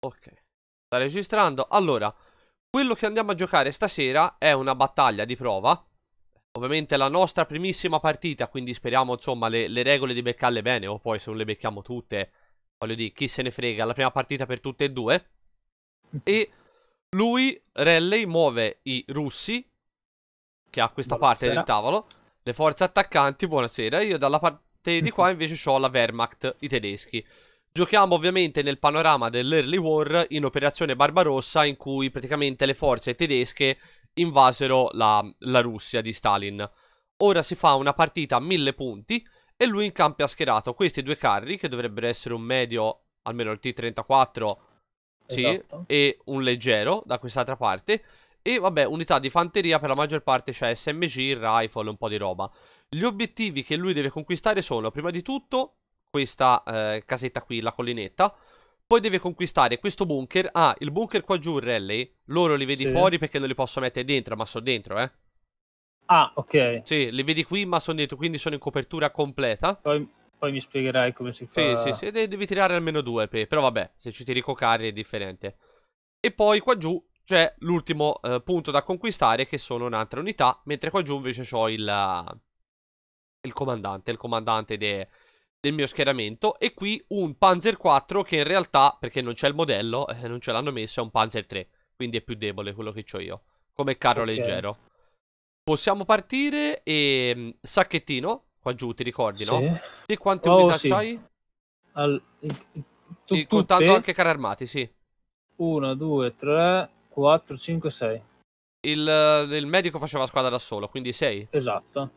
Ok, sta registrando. Allora, quello che andiamo a giocare stasera è una battaglia di prova. Ovviamente la nostra primissima partita, quindi speriamo insomma le, le regole di beccarle bene, o poi se non le becchiamo tutte, voglio dire, chi se ne frega, la prima partita per tutte e due. E lui, Raleigh, muove i russi, che ha questa buonasera. parte del tavolo, le forze attaccanti, buonasera, io dalla parte di qua invece ho la Wehrmacht, i tedeschi. Giochiamo ovviamente nel panorama dell'early war in operazione Barbarossa in cui praticamente le forze tedesche invasero la, la Russia di Stalin. Ora si fa una partita a mille punti e lui in campo ha schierato questi due carri che dovrebbero essere un medio, almeno il T-34, sì, esatto. e un leggero da quest'altra parte. E vabbè, unità di fanteria per la maggior parte c'è cioè SMG, rifle, un po' di roba. Gli obiettivi che lui deve conquistare sono, prima di tutto, questa eh, casetta qui, la collinetta. Poi deve conquistare questo bunker. Ah, il bunker qua giù, Rally. Loro li vedi sì. fuori perché non li posso mettere dentro, ma sono dentro, eh. Ah, ok. Sì, li vedi qui, ma sono dentro, quindi sono in copertura completa. Poi, poi mi spiegherai come si fa. Sì, sì, sì. devi tirare almeno due, pe. però vabbè, se ci tiri cocari è differente. E poi qua giù c'è l'ultimo eh, punto da conquistare, che sono un'altra unità, mentre qua giù invece ho il... Eh, il comandante, il comandante de del mio schieramento e qui un Panzer 4 che in realtà, perché non c'è il modello, eh, non ce l'hanno messo, è un Panzer 3, quindi è più debole quello che ho io, come carro okay. leggero. Possiamo partire e ehm, sacchettino, qua giù ti ricordi sì. no? Di quante oh, unità sì. c'hai? Al... Eh, tu, contando tutte? anche carri armati, sì. 1, 2, 3, 4, 5, 6. Il, medico faceva squadra da solo, quindi 6. Esatto.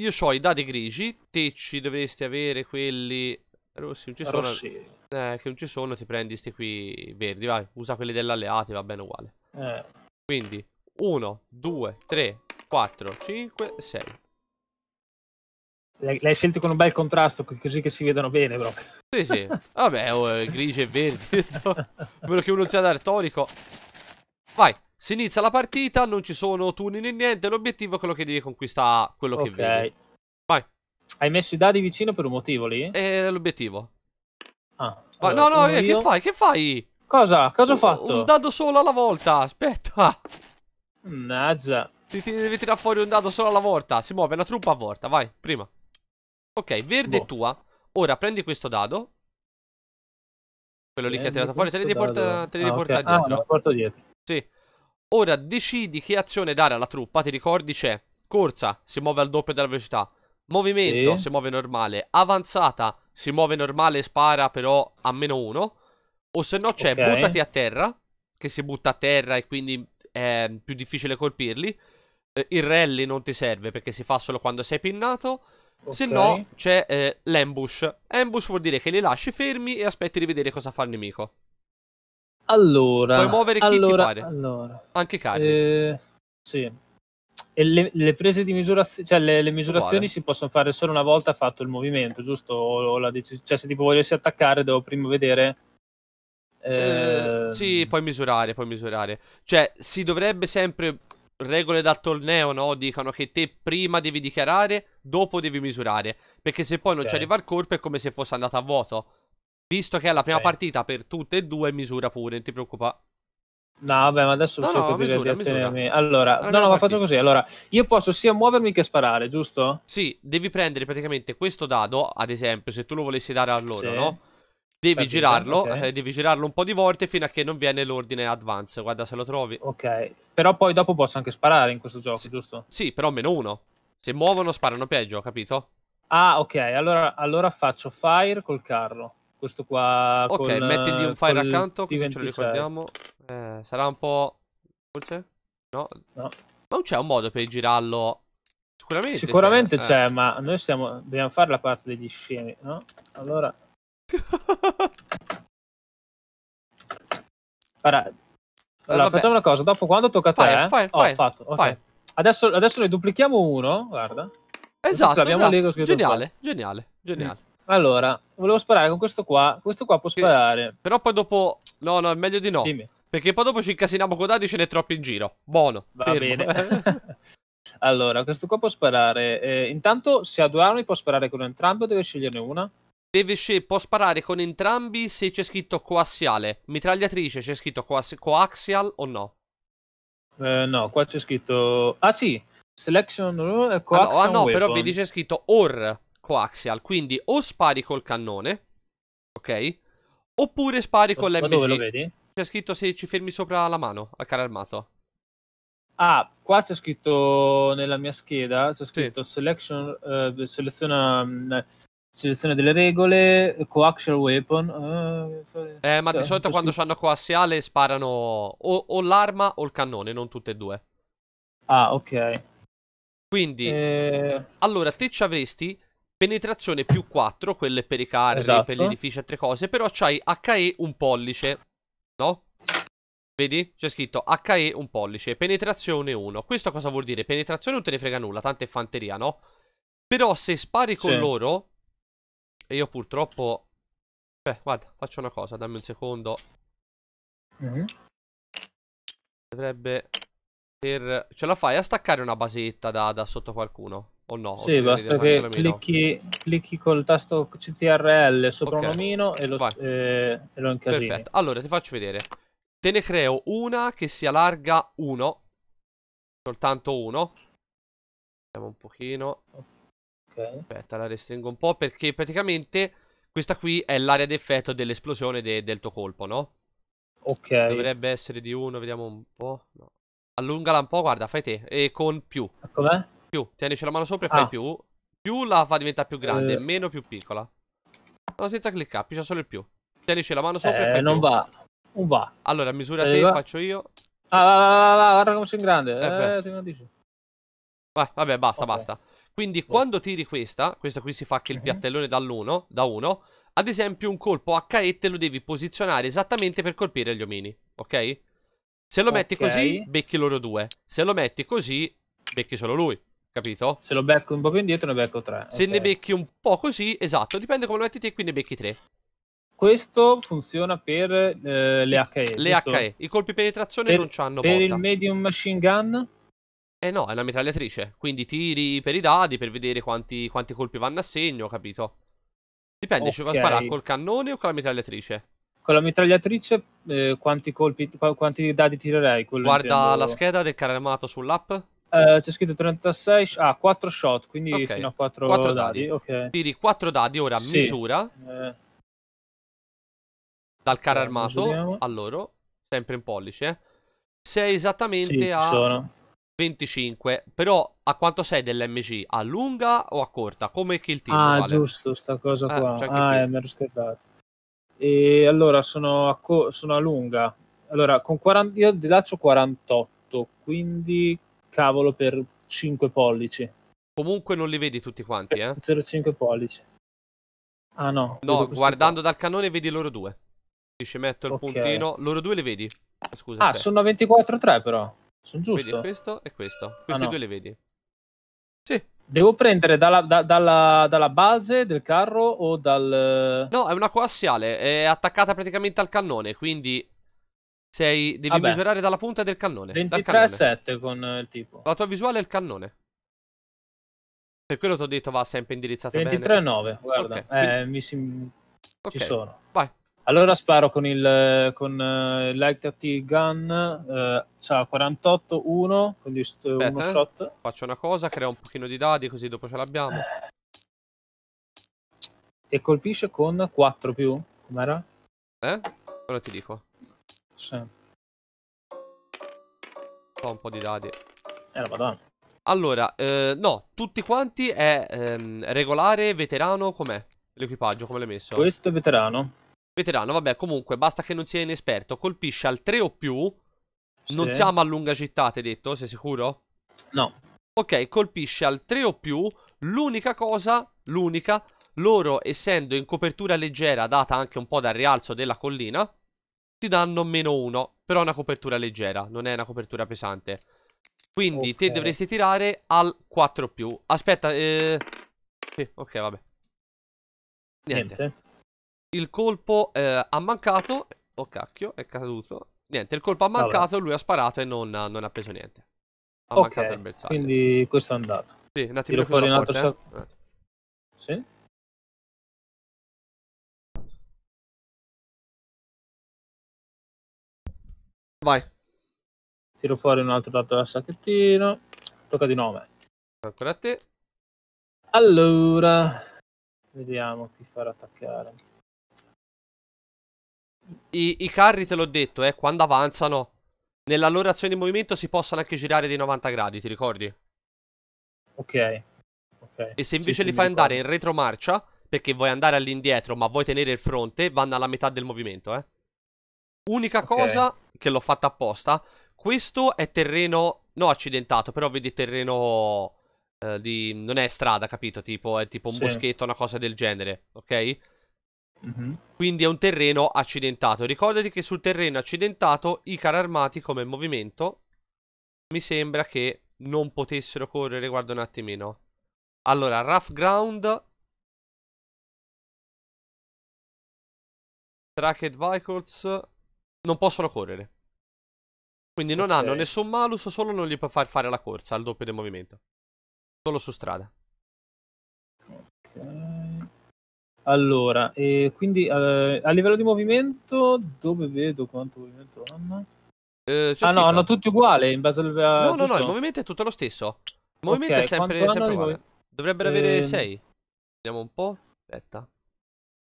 Io ho i dati grigi, te ci dovresti avere quelli rossi, non ci sono. Rossi. Eh, che non ci sono, ti prendi questi qui verdi, vai, usa quelli dell'alleati, va bene uguale. Eh. Quindi 1, 2, 3, 4, 5, 6. L'hai scelto con un bel contrasto, così che si vedono bene bro. Sì, sì. Vabbè, oh, eh, grigi e verdi. A meno che uno sia d'artonico. Vai. Si inizia la partita, non ci sono turni né niente. L'obiettivo è quello che devi conquistare quello okay. che vedi. Vai. Hai messo i dadi vicino per un motivo lì? È eh, l'obiettivo. Ah. Allora, no, no, eh, che fai? Che fai? Cosa? Cosa ho fatto? Un, dado solo alla volta, aspetta. Mannaggia. Ti, ti, devi tirare fuori un dado solo alla volta. Si muove una truppa a volta, vai, prima. Ok, verde boh. tua. Ora prendi questo dado. Quello lì prendi che ha tirato fuori, te li devi ah, okay. Ah, dietro. Ah, porto dietro. Sì. Ora decidi che azione dare alla truppa, ti ricordi c'è corsa, si muove al doppio della velocità, movimento, sì. si muove normale, avanzata, si muove normale e spara però a meno uno. o se no c'è okay. buttati a terra, che si butta a terra e quindi è più difficile colpirli, eh, il rally non ti serve perché si fa solo quando sei pinnato, okay. se no c'è eh, l'ambush, ambush vuol dire che li lasci fermi e aspetti di vedere cosa fa il nemico. Allora, puoi muovere chi ti pare, allora, anche Carri. Eh, sì. E le, le, prese di misurazione, cioè le, le misurazioni Uguale. si possono fare solo una volta fatto il movimento, giusto? O, o la dici- cioè, se tipo volessi attaccare, devo prima vedere. Eh... Eh, sì, puoi misurare, puoi misurare. Cioè, si dovrebbe sempre. Regole dal torneo, no? Dicono che te prima devi dichiarare, dopo devi misurare. Perché se poi non okay. ci arriva il corpo, è come se fosse andata a vuoto. Visto che è la prima okay. partita per tutte e due, misura pure, non ti preoccupa. No, vabbè, ma adesso no, so no, misura, di Allora, no, no, ma faccio così. Allora, io posso sia muovermi che sparare, giusto? Sì, devi prendere praticamente questo dado, ad esempio, se tu lo volessi dare a loro, sì. no? Devi Capito, girarlo, okay. eh, devi girarlo un po' di volte fino a che non viene l'ordine advance. Guarda se lo trovi. Ok, però poi dopo posso anche sparare in questo gioco, sì. giusto? Sì, però meno uno. Se muovono, sparano peggio, capito? Ah, ok, allora, allora faccio fire col carro questo qua. Ok, col, mettigli un eh, file accanto, così ce lo ricordiamo. Eh, sarà un po'. Forse? No. no. non c'è un modo per girarlo? Sicuramente, Sicuramente c'è, eh. ma noi siamo... dobbiamo fare la parte degli scemi, no? Allora. allora, eh, allora facciamo una cosa, dopo quando tocca a te, fire, eh? fire, oh, fire, fatto. Okay. Adesso, adesso, ne duplichiamo uno, guarda. Esatto, geniale, geniale, geniale, geniale. Mm. Allora, volevo sparare con questo qua. Questo qua può sparare. Però poi dopo... No, no, è meglio di no. Dimmi. Perché poi dopo ci incasiniamo con e ce n'è troppo in giro. Buono. Va fermo. bene. allora, questo qua può sparare. Eh, intanto, se ha due armi, può sparare con entrambe o deve sceglierne una? Deve scegliere, può sparare con entrambi se c'è scritto coassiale. Mitragliatrice c'è scritto coaxial o no? Eh, no, qua c'è scritto... Ah sì, selection... Uh, coaxial allora, ah no, ah però vedi c'è scritto OR coaxial. Quindi o spari col cannone, ok? Oppure spari con l'MG. Ma dove lo vedi? C'è scritto se ci fermi sopra la mano al carro armato. Ah, qua c'è scritto nella mia scheda, c'è scritto sì. selection, uh, seleziona, um, selezione delle regole, coaxial weapon. Uh, eh, ma di solito quando hanno coaxiale sparano o, o l'arma o il cannone, non tutte e due. Ah, ok. Quindi, eh... allora, te ci avresti Penetrazione più 4, quelle per i carri, esatto. per gli edifici, e altre cose. Però c'hai HE un pollice, no? Vedi? C'è scritto HE un pollice, penetrazione 1. Questo cosa vuol dire? Penetrazione non te ne frega nulla, tanta è fanteria, no? Però se spari con sì. loro... E io purtroppo... Beh, guarda, faccio una cosa, dammi un secondo. Mm -hmm. Dovrebbe... Per... Ce la fai a staccare una basetta da, da sotto qualcuno? O no? Sì, basta che clicchi, clicchi, col tasto CTRL sopra okay. un omino e lo, eh, lo incasini. Perfetto. Allora, ti faccio vedere. Te ne creo una che sia larga 1. Soltanto 1. Vediamo un pochino. Okay. Aspetta, la restringo un po' perché praticamente questa qui è l'area d'effetto dell'esplosione de del tuo colpo, no? Ok. Dovrebbe essere di 1, vediamo un po'. No. Allungala un po', guarda, fai te. E con più. Com'è? Più, tienici la mano sopra e ah. fai più. Più la fa diventare più grande, eh. meno più piccola. No, senza cliccare, c'è solo il più. Tienici la mano sopra eh, e fai non più. va. Non va. Allora, misura eh, te, va. faccio io. Ah, va, va, va, guarda come sei grande. Eh, eh sei grandissimo. vabbè, basta, okay. basta. Quindi okay. quando tiri questa, questa qui si fa che il mhm. piattellone dall'1, da 1, ad esempio un colpo a caette lo devi posizionare esattamente per colpire gli omini, ok? Se lo okay. metti così, becchi loro due. Se lo metti così, becchi solo lui. Capito? Se lo becco un po' più indietro ne becco tre. Se okay. ne becchi un po' così, esatto, dipende come lo metti te, qui ne becchi tre. Questo funziona per eh, le HE. Le HE, i colpi penetrazione per, non c'hanno Per il medium machine gun? Eh no, è una mitragliatrice, quindi tiri per i dadi per vedere quanti, quanti colpi vanno a segno, capito? Dipende, okay. ci va a sparare col cannone o con la mitragliatrice? Con la mitragliatrice eh, quanti colpi, quanti dadi tirerei? Guarda intendo... la scheda del carro sull'app. Eh, c'è scritto 36, ah, 4 shot, quindi okay. fino a 4, 4 dadi. dadi. Okay. Tiri 4 dadi, ora sì. misura. Eh. Dal carro eh, armato misuriamo. a loro, sempre in pollice. Eh. Sei esattamente sì, a sono. 25, però a quanto sei dell'MG? A lunga o a corta? Come che il team? Ah, vale? giusto, sta cosa eh, qua. Ah, eh, mi ero scordato. E allora sono a, sono a lunga. Allora, con 40, io di laccio 48, quindi cavolo per 5 pollici. Comunque non li vedi tutti quanti, eh? 0,5 pollici. Ah no. No, guardando dal cannone vedi loro due. Ti ci metto il okay. puntino. Loro due li vedi. Scusa. Ah, sono 24-3 però. Sono giusto. Vedi questo e questo. Ah, Questi ah, no. due li vedi. Sì. Devo prendere dalla, da, dalla, dalla, base del carro o dal... No, è una coassiale. È attaccata praticamente al cannone, quindi... Sei, devi Vabbè. misurare dalla punta del cannone. 7 con il tipo. La tua visuale è il cannone. Per quello ti ho detto va sempre indirizzato 23, bene. 23,9, guarda. Okay. Eh, mi si... Okay. Ci sono. Vai. Allora sparo con il con uh, eh, Light Gun, uh, c'ha 48, 1, quindi Aspetta, uno eh. Faccio una cosa, crea un pochino di dadi così dopo ce l'abbiamo. E colpisce con 4 più, com'era? Eh? Ora ti dico. Sì. Ho un po' di dati. Eh, la madonna. Allora, eh, no, tutti quanti è ehm, regolare, veterano, com'è? L'equipaggio, come l'hai messo? Questo è veterano. Veterano, vabbè, comunque, basta che non sia inesperto. Colpisce al 3 o più. Sì. Non siamo a lunga città, hai detto? Sei sicuro? No. Ok, colpisce al 3 o più. L'unica cosa, l'unica, loro essendo in copertura leggera data anche un po' dal rialzo della collina, ti danno meno uno. Però è una copertura leggera, non è una copertura pesante. Quindi okay. te dovresti tirare al 4 più. Aspetta, eh... Sì, ok, vabbè. Niente. Niente. Il colpo eh, ha mancato. Oh cacchio, è caduto. Niente, il colpo ha mancato, vabbè. lui ha sparato e non, non ha preso niente. Ha okay, mancato il bersaglio. Quindi questo è andato. Sì, un attimo fuori un altro eh? Sì. Vai. Tiro fuori un altro dato dal sacchettino. Tocca di nome. Ancora a te. Allora, vediamo chi farà attaccare. I, I, carri, te l'ho detto, eh, quando avanzano, nella loro azione di movimento si possono anche girare di 90 gradi, ti ricordi? Ok. okay. E se invece sì, li fai andare in retromarcia, perché vuoi andare all'indietro ma vuoi tenere il fronte, vanno alla metà del movimento, eh. Unica okay. cosa che l'ho fatta apposta, questo è terreno, no accidentato, però vedi terreno eh, di... non è strada, capito? Tipo, è tipo un sì. boschetto, una cosa del genere, ok? Mm -hmm. Quindi è un terreno accidentato. Ricordati che sul terreno accidentato i carri armati come movimento mi sembra che non potessero correre. Guarda un attimino. Allora, rough ground. Tracked vehicles non possono correre. Quindi non okay. hanno nessun malus, solo non gli puoi far fare la corsa al doppio del movimento. Solo su strada. Ok. Allora, eh, quindi eh, a livello di movimento, dove vedo quanto movimento hanno? Eh, ah no, hanno tutti uguali in base al... No, no, no, il movimento è tutto lo stesso. Il movimento okay, è sempre, sempre uguale. Dovrebbero avere 6. Ehm. Vediamo un po'. Aspetta.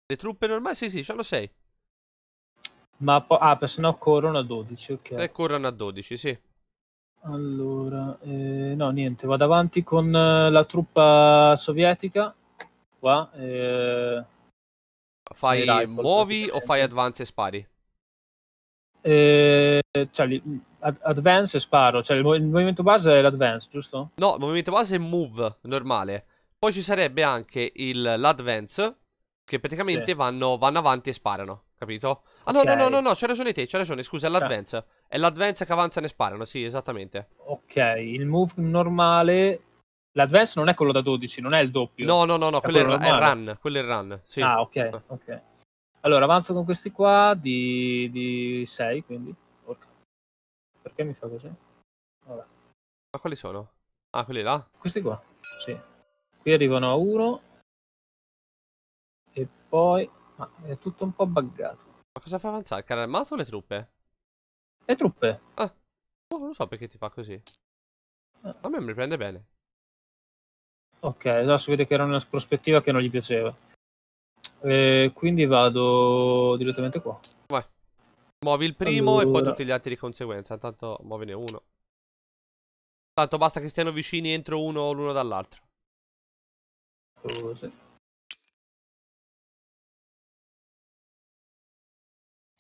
Le truppe normali, sì, sì, hanno 6. Ma po- ah, se no corrono a 12, ok. E eh, corrono a 12, sì. Allora, eh, no, niente, vado avanti con eh, la truppa sovietica. Qua. Eh, fai rifle, muovi o fai advance e spari? Eh, cioè, ad- advance e sparo. Cioè, il, mov- il, movimento base è l'advance, giusto? No, il movimento base è move, normale. Poi ci sarebbe anche il, l'advance, che praticamente sì. vanno, vanno avanti e sparano. Capito? Ah, okay. no, no, no, no, no, ragione te, c'hai ragione, scusa, è ah. l'advance. È l'advance che avanza e ne sparano, sì, esattamente. Ok, il move normale... L'advance non è quello da 12, non è il doppio. No, no, no, no, è quello, quello è, il run, quello è run, sì. Ah, ok, ok. Allora, avanzo con questi qua di, di 6, quindi... Orca. Perché mi fa così? Vabbè. Ma quali sono? Ah, quelli là? Questi qua, sì. Qui arrivano a 1. E poi ma è tutto un po' buggato. Ma cosa fa avanzare? Il carro armato o le truppe? Le truppe. Ah, oh, non so perché ti fa così. A ah. me mi prende bene. Ok, allora si vede che era una prospettiva che non gli piaceva. E quindi vado direttamente qua. Vai. Muovi il primo allora... e poi tutti gli altri di conseguenza. Intanto muovene uno. Tanto basta che stiano vicini entro uno l'uno dall'altro. Così.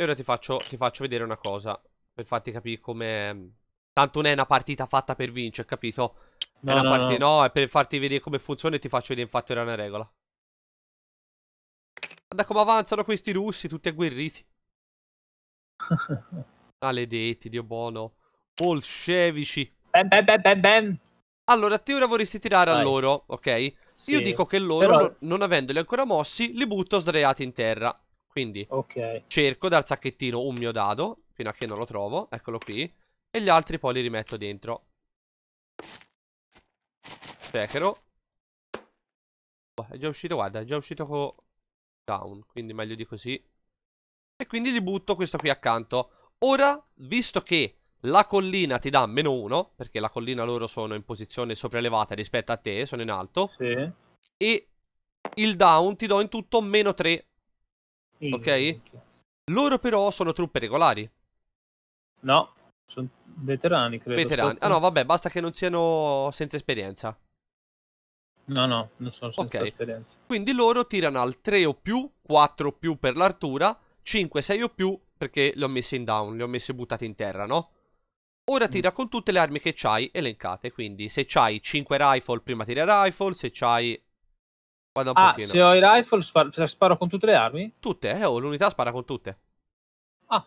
E ora ti faccio, ti faccio vedere una cosa. Per farti capire come... Tanto non è una partita fatta per vincere, capito? No, è una no, partita... No. no, è per farti vedere come funziona e ti faccio vedere infatti era una regola. Guarda come avanzano questi russi, tutti agguerriti. Maledetti, Dio buono. Bolscevici. Ben, ben, ben, ben, ben. Allora, te ora vorresti tirare Vai. a loro, ok? Sì, Io dico che loro, però... non avendoli ancora mossi, li butto sdraiati in terra. Quindi okay. cerco dal sacchettino un mio dado, fino a che non lo trovo, eccolo qui, e gli altri poi li rimetto dentro. Spechero. Oh, è già uscito, guarda, è già uscito con down, quindi meglio di così. E quindi gli butto questo qui accanto. Ora, visto che la collina ti dà meno uno, perché la collina loro sono in posizione sopraelevata rispetto a te, sono in alto. Sì. E il down ti do in tutto meno 3 ok? Minchia. Loro però sono truppe regolari. No, sono veterani, credo. Veterani. Ah no, vabbè, basta che non siano senza esperienza. No, no, non sono senza okay. esperienza. Quindi loro tirano al 3 o più, 4 o più per l'artura, 5, 6 o più perché li ho messi in down, li ho messi buttati in terra, no? Ora mm. tira con tutte le armi che c'hai elencate, quindi se c'hai 5 rifle prima tira rifle, se c'hai Guarda un ah, pochino. se ho i rifle sparo, sparo con tutte le armi? Tutte, eh, oh, l'unità spara con tutte. Ah,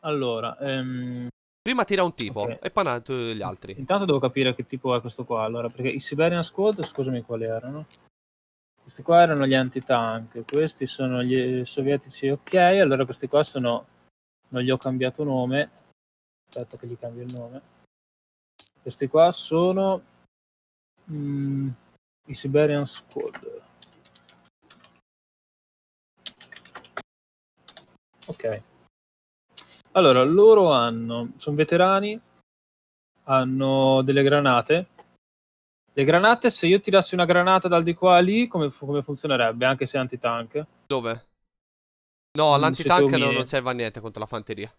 allora... Ehm... Prima tira un tipo okay. e poi gli altri. Intanto devo capire che tipo è questo qua, allora, perché i Siberian Squad, scusami quali erano? Questi qua erano gli anti-tank, questi sono gli sovietici, ok, allora questi qua sono... Non gli ho cambiato nome. Aspetta che gli cambio il nome. Questi qua sono... Mm, I Siberian Squad Ok. Allora, loro hanno, sono veterani, hanno delle granate. Le granate, se io tirassi una granata dal di qua a lì, come, come funzionerebbe? Anche se è antitank. Dove? No, mm, non l'antitank non, non serve a niente contro la fanteria.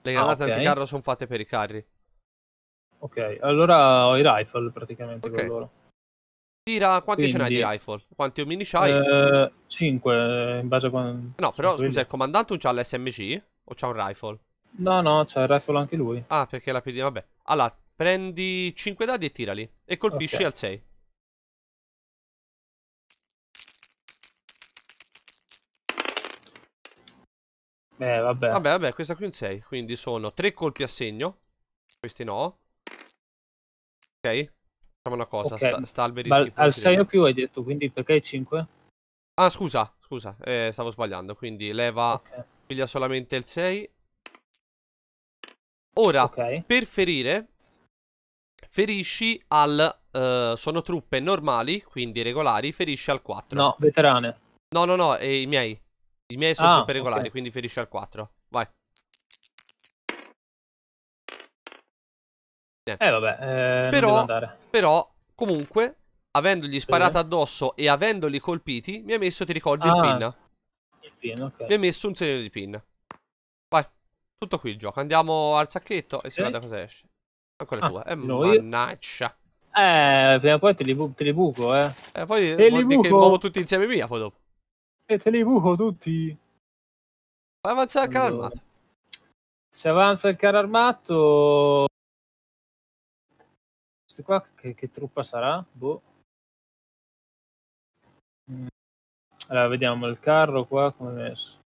Le ah, granate ah, okay. anticarro sono fatte per i carri. Ok, allora ho i rifle praticamente okay. con loro. Tira, quanti Quindi, ce n'hai di rifle? Quanti omini c'hai? Eh, 5, in base a quando... No, però scusa, il comandante non c'ha l'SMG? O c'ha un rifle? No, no, c'ha il rifle anche lui. Ah, perché la PD... Vabbè. Allora, prendi 5 dadi e tirali. E colpisci okay. al 6. Eh, vabbè. Vabbè, vabbè, questa qui è un 6. Quindi sono 3 colpi a segno. Questi no. Ok. Facciamo una cosa, okay. sta, sta alberi Ma, Al 6 o più hai detto, quindi perché 5? Ah, scusa, scusa, eh, stavo sbagliando, quindi leva, okay. piglia solamente il 6. Ora, okay. per ferire, ferisci al... Eh, sono truppe normali, quindi regolari, ferisci al 4. No, veterane. No, no, no, e i miei. I miei sono ah, truppe regolari, quindi ferisci al 4. Vai. Eh, eh vabbè, eh, però, però, comunque, avendogli sparato addosso e avendoli colpiti, mi ha messo, ti ricordi, ah, il pin. Il pin, ok. Mi ha messo un segno di pin. Vai, tutto qui il gioco. Andiamo al sacchetto e si vada cosa esce. Ancora ah, tua. Eh, noi... mannaccia. Eh, prima o poi te li, bu te li buco, eh. Eh, poi te li buco. che muovo tutti insieme via, poi dopo. E te li buco tutti. Vai avanzare allora. il carro armato. Se avanza il carro armato, questi qua che, che truppa sarà? Boh. Mm. Allora, vediamo il carro qua come è messo.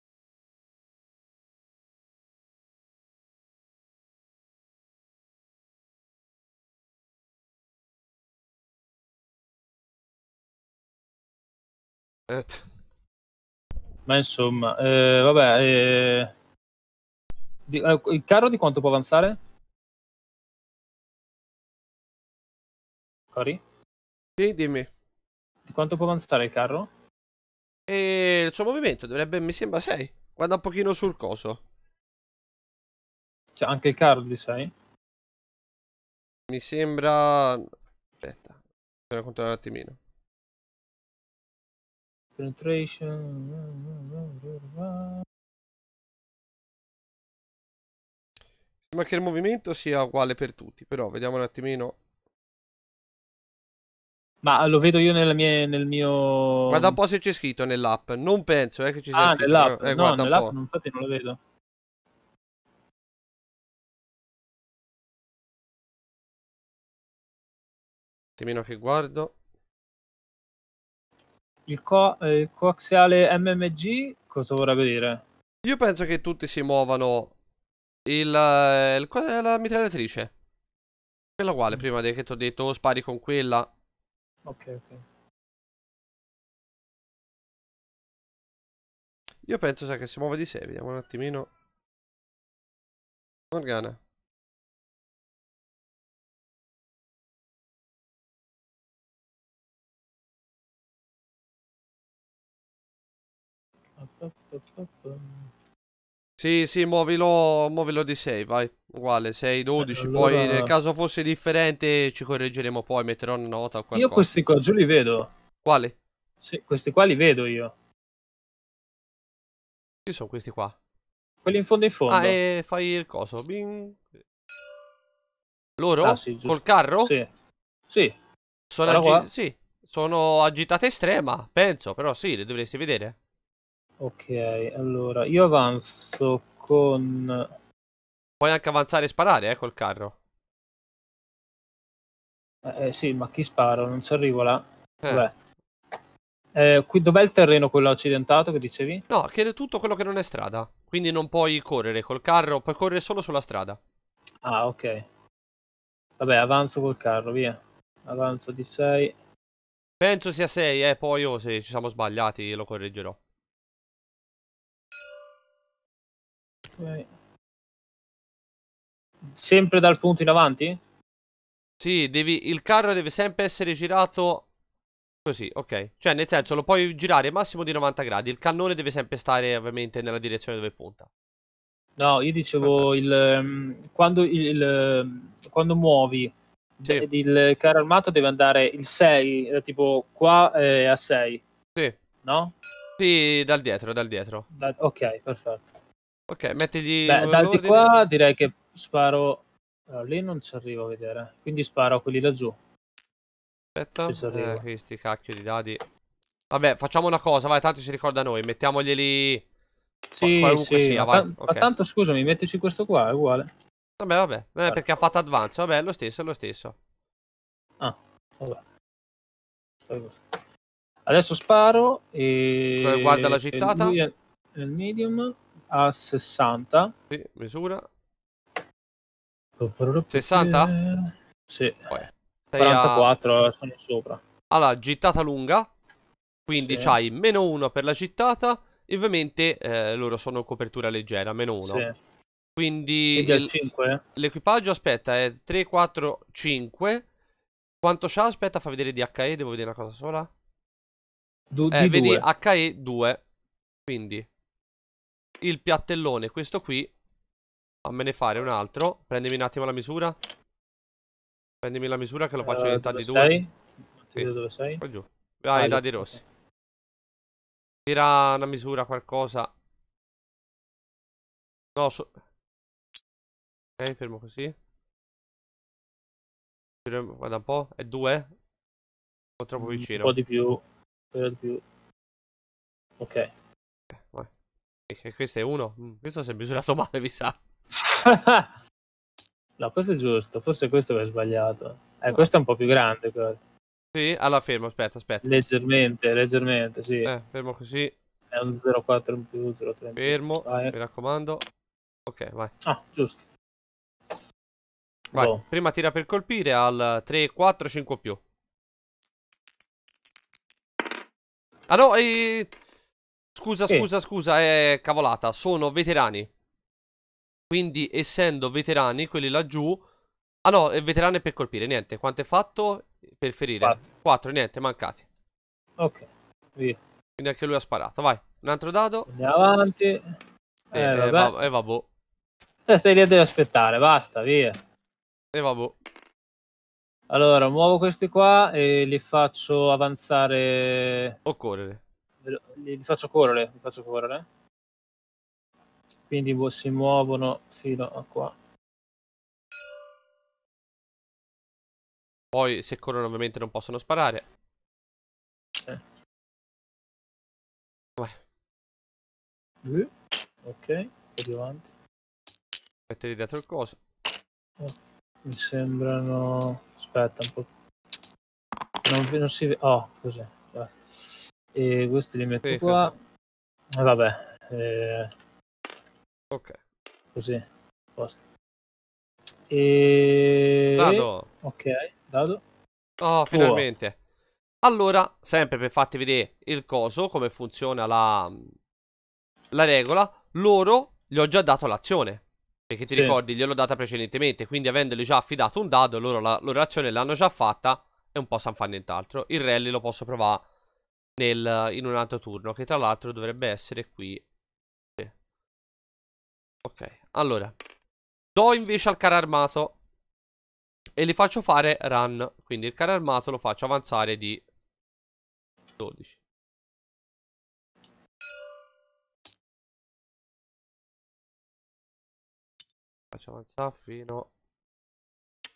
Et. Ma insomma, eh, vabbè, eh... eh il carro di quanto può avanzare? Cori? Sì, dimmi. Di quanto può avanzare il carro? E il suo movimento dovrebbe, mi sembra, 6. Guarda un pochino sul coso. Cioè, anche il carro di 6? Mi sembra... Aspetta, bisogna controllare un attimino. Penetration... Sembra che il movimento sia uguale per tutti, però vediamo un attimino ma lo vedo io mie, nel mio... Guarda un po' se c'è scritto nell'app. Non penso eh, che ci sia ah, scritto. Nell'app. Eh, no, nell'app non, infatti non lo vedo. Attimino che guardo. Il, co- eh, il coaxiale MMG cosa vorrebbe dire? Io penso che tutti si muovano il, eh, il, la mitragliatrice. Quella quale mm. prima che ti ho detto spari con quella, Ok, ok. Io penso sa che si muove di sé, vediamo un attimino. Morgana. Sì, sì, muovilo, muovilo di 6, vai. Uguale 6, 12. Eh, allora... Poi nel caso fosse differente ci correggeremo poi, metterò una nota o qualcosa. Io questi qua giù li vedo. Quali? Sì, questi qua li vedo io. Chi sono questi qua? Quelli in fondo in fondo. Ah, e eh, fai il coso. Bing. Loro? Ah, sì, Col carro? Sì. Sì. Sono, agi sì. sono agitate estrema, penso, però sì, le dovresti vedere. Ok, allora io avanzo con Puoi anche avanzare e sparare, eh, col carro. Eh, eh, sì, ma chi spara? Non ci arrivo là. Eh. Eh, qui dov'è il terreno quello accidentato che dicevi? No, che è tutto quello che non è strada. Quindi non puoi correre col carro, puoi correre solo sulla strada. Ah, ok. Vabbè, avanzo col carro, via. Avanzo di 6. Penso sia 6, eh, poi oh, se ci siamo sbagliati lo correggerò. Ok sempre dal punto in avanti? Sì, devi, il carro deve sempre essere girato così, ok. Cioè, nel senso, lo puoi girare massimo di 90 gradi. Il cannone deve sempre stare, ovviamente, nella direzione dove punta. No, io dicevo, il, ehm, quando, il, ehm, quando, muovi sì. il carro armato deve andare il 6, eh, tipo qua eh, a 6. Sì. No? Sì, dal dietro, dal dietro. Da, ok, perfetto. Ok, mettigli... Beh, dal di qua direi che sparo... Allora, lì non ci arrivo a vedere, quindi sparo a quelli laggiù. Aspetta, eh, questi cacchio di dadi. Vabbè, facciamo una cosa, vai, tanto si ricorda noi, mettiamoglieli... Sì, qualunque sì. sia, Ma, okay. ma tanto scusami, mettici questo qua, è uguale. Vabbè, vabbè, eh, perché ha fatto advance, vabbè, è lo stesso, è lo stesso. Ah, vabbè. Adesso sparo e... Guarda la gittata. Il medium a 60. Sì, misura. 60? Sì. Poi, 44, a... Eh, sono sopra. Allora, gittata lunga, quindi sì. c'hai meno 1 per la gittata e ovviamente eh, loro sono copertura leggera, meno 1. Sì. Quindi, quindi eh. l'equipaggio aspetta è 3, 4, 5. Quanto c'ha? Aspetta, fa vedere di HE. devo vedere una cosa sola. Du eh, vedi due. HE 2. Quindi il piattellone, questo qui, Fammene ah, fare un altro. Prendimi un attimo la misura. Prendimi la misura che lo eh, faccio diventare di due. Sei? Sì. Dove sei? Qua giù. Vai, Vai ah, dadi rossi. Okay. Tira una misura, qualcosa. No, so... Ok, fermo così. Guarda un po'. È due? O troppo mm, vicino? Un po' di più. Un po' di più. Ok. Vai. questo è uno. Mm, questo si è misurato male, vi sa. no, questo è giusto, forse questo che è sbagliato. Eh, no. questo è un po' più grande. Però. Sì, alla fermo, aspetta, aspetta. Leggermente, leggermente, sì. Eh, fermo così. È un 0,4 in più, 0,3. Fermo, vai. mi raccomando. Ok, vai. Ah, giusto. Vai, oh. prima tira per colpire al 3, 4, 5 più. Ah no, eh... scusa, scusa, sì. scusa, è eh, cavolata, sono veterani. Quindi essendo veterani quelli laggiù Ah no, è veterano e per colpire, niente Quanto è fatto? Per ferire 4, 4 niente, mancati Ok, via Quindi anche lui ha sparato, vai Un altro dado Andiamo avanti E eh, eh, eh, vabbè. eh vabbò Te cioè, stai lì a devi aspettare, basta, via E eh, vabbò allora, muovo questi qua e li faccio avanzare. O correre. Li faccio correre, li faccio correre quindi si muovono fino a qua. Poi se corrono ovviamente non possono sparare. Eh. Uh, ok, più avanti. Metteli dietro il coso. Oh, mi sembrano... Aspetta un po'. Non, non si vede... Oh, cos'è? E questi li metto sì, qua. E eh, vabbè. Eh... Ok. Così. Posto. E... Dado. Ok, dado. Oh, finalmente. Allora, sempre per farti vedere il coso, come funziona la, la regola, loro gli ho già dato l'azione. Perché ti sì. ricordi, gliel'ho data precedentemente, quindi avendoli già affidato un dado, loro la loro azione l'hanno già fatta e un po' san fa nient'altro. Il rally lo posso provare nel, in un altro turno, che tra l'altro dovrebbe essere qui Ok, allora. Do invece al carro armato e li faccio fare run. Quindi il carro armato lo faccio avanzare di 12. Faccio avanzare fino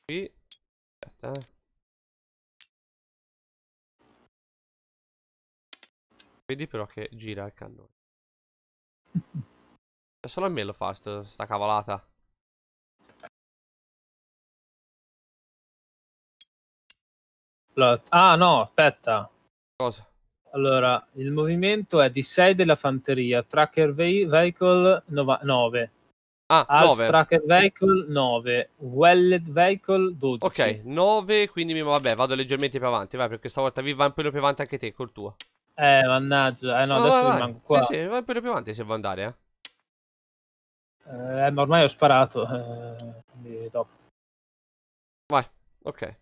qui. Aspetta, eh. Vedi però che gira il cannone. Solo a me lo fa sto, sta cavolata. Ah no, aspetta. Cosa? Allora, il movimento è di 6 della fanteria, tracker ve vehicle 9. Ah, Alt 9. Tracker vehicle 9, Welled vehicle 12. Ok, 9, quindi vabbè, vado leggermente più avanti, vai, perché stavolta vi va un po' più avanti anche te col tuo. Eh, mannaggia, eh no, no adesso vai, rimango vai. qua. Sì, sì, vai un po' più avanti se vuoi andare, eh. Eh, ma ormai ho sparato, eh, quindi dopo. Vai, ok.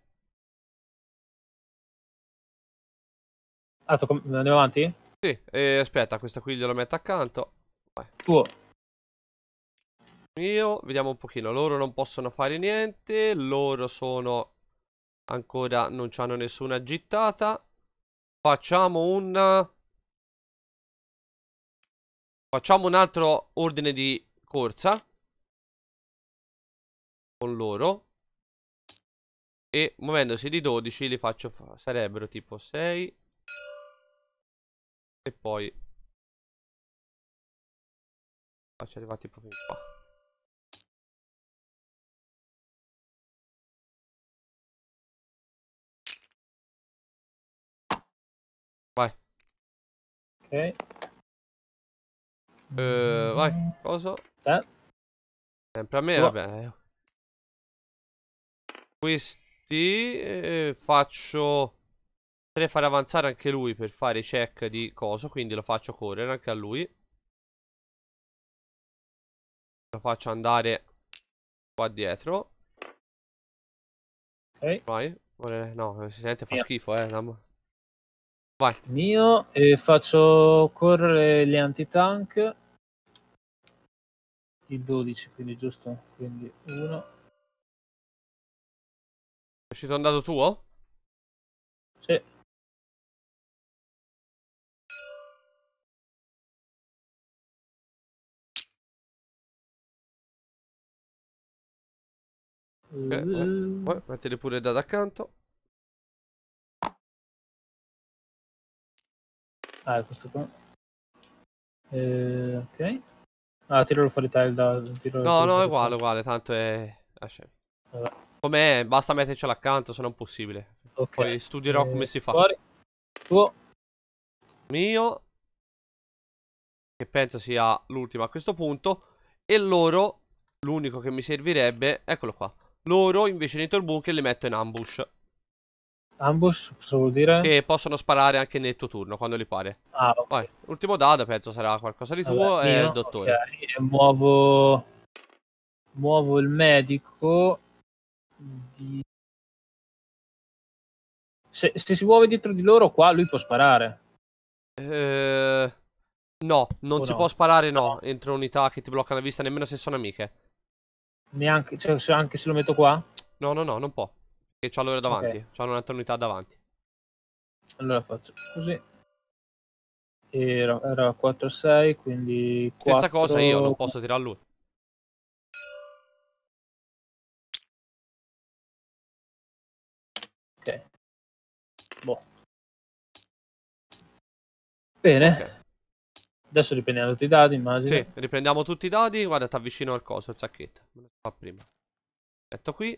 Ah, to- andiamo avanti? Sì, eh, aspetta, questa qui gliela metto accanto. Vai. Tuo. Io, vediamo un pochino. Loro non possono fare niente. Loro sono... Ancora non hanno nessuna gittata. Facciamo un... Facciamo un altro ordine di corsa con loro e muovendosi di 12 li faccio sarebbero tipo 6 e poi faccio ah, arrivare tipo fin qua vai ok uh, vai cosa eh? Sempre a me, Tua. vabbè. Eh. Questi eh, faccio... Potrei fare avanzare anche lui per fare check di coso, quindi lo faccio correre anche a lui. Lo faccio andare qua dietro. Ok. Vai. No, si sente, fa Mio. schifo, eh. Vai. Mio, eh, faccio correre gli anti-tank il 12, quindi giusto? Quindi 1. È uscito andato tuo? Sì. Okay, mm. well, well, pure da accanto. Ah, questo qua. Eh, ok. Ah, tiralo fuori te il dado. No, no, è uguale, uguale, tanto è... Lasciami. Com'è? Basta mettercelo accanto, se non possibile. Ok. Poi studierò eh, come si fa. Fuori. Tuo. Mio. Che penso sia l'ultimo a questo punto. E loro, l'unico che mi servirebbe, eccolo qua. Loro invece dentro il bunker li metto in ambush. Ambush, cosa vuol dire? Che possono sparare anche nel tuo turno, quando li pare. Ah, ok. Vai, ultimo dado, penso sarà qualcosa di tuo Vabbè, e il dottore. Ok, muovo... Muovo il medico di... Se, se, si muove dietro di loro qua, lui può sparare. Eh... No, non o si no? può sparare, no, no, entro unità che ti blocca la vista, nemmeno se sono amiche. Neanche, cioè, anche se lo metto qua? No, no, no, non può. Che c'ha l'ora davanti. Okay. C'ha un'altra unità davanti. Allora faccio così. Era, era 4-6, quindi... 4... Stessa cosa io, non posso tirare lui. Ok. Boh. Bene. Okay. Adesso riprendiamo tutti i dadi, immagino. Sì, riprendiamo tutti i dadi. Guarda, ti avvicino al coso, il sacchetto. Me lo fa prima. Metto qui.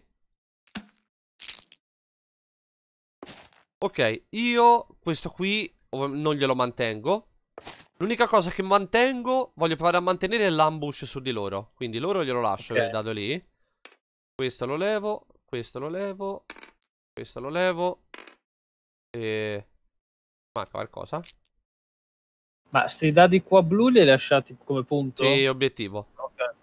Ok, io questo qui non glielo mantengo. L'unica cosa che mantengo, voglio provare a mantenere l'ambush su di loro. Quindi loro glielo lascio, okay. dado lì. Questo lo levo, questo lo levo, questo lo levo. E... Manca qualcosa. Ma se i dadi qua blu li hai lasciati come punto? Sì, obiettivo. Okay.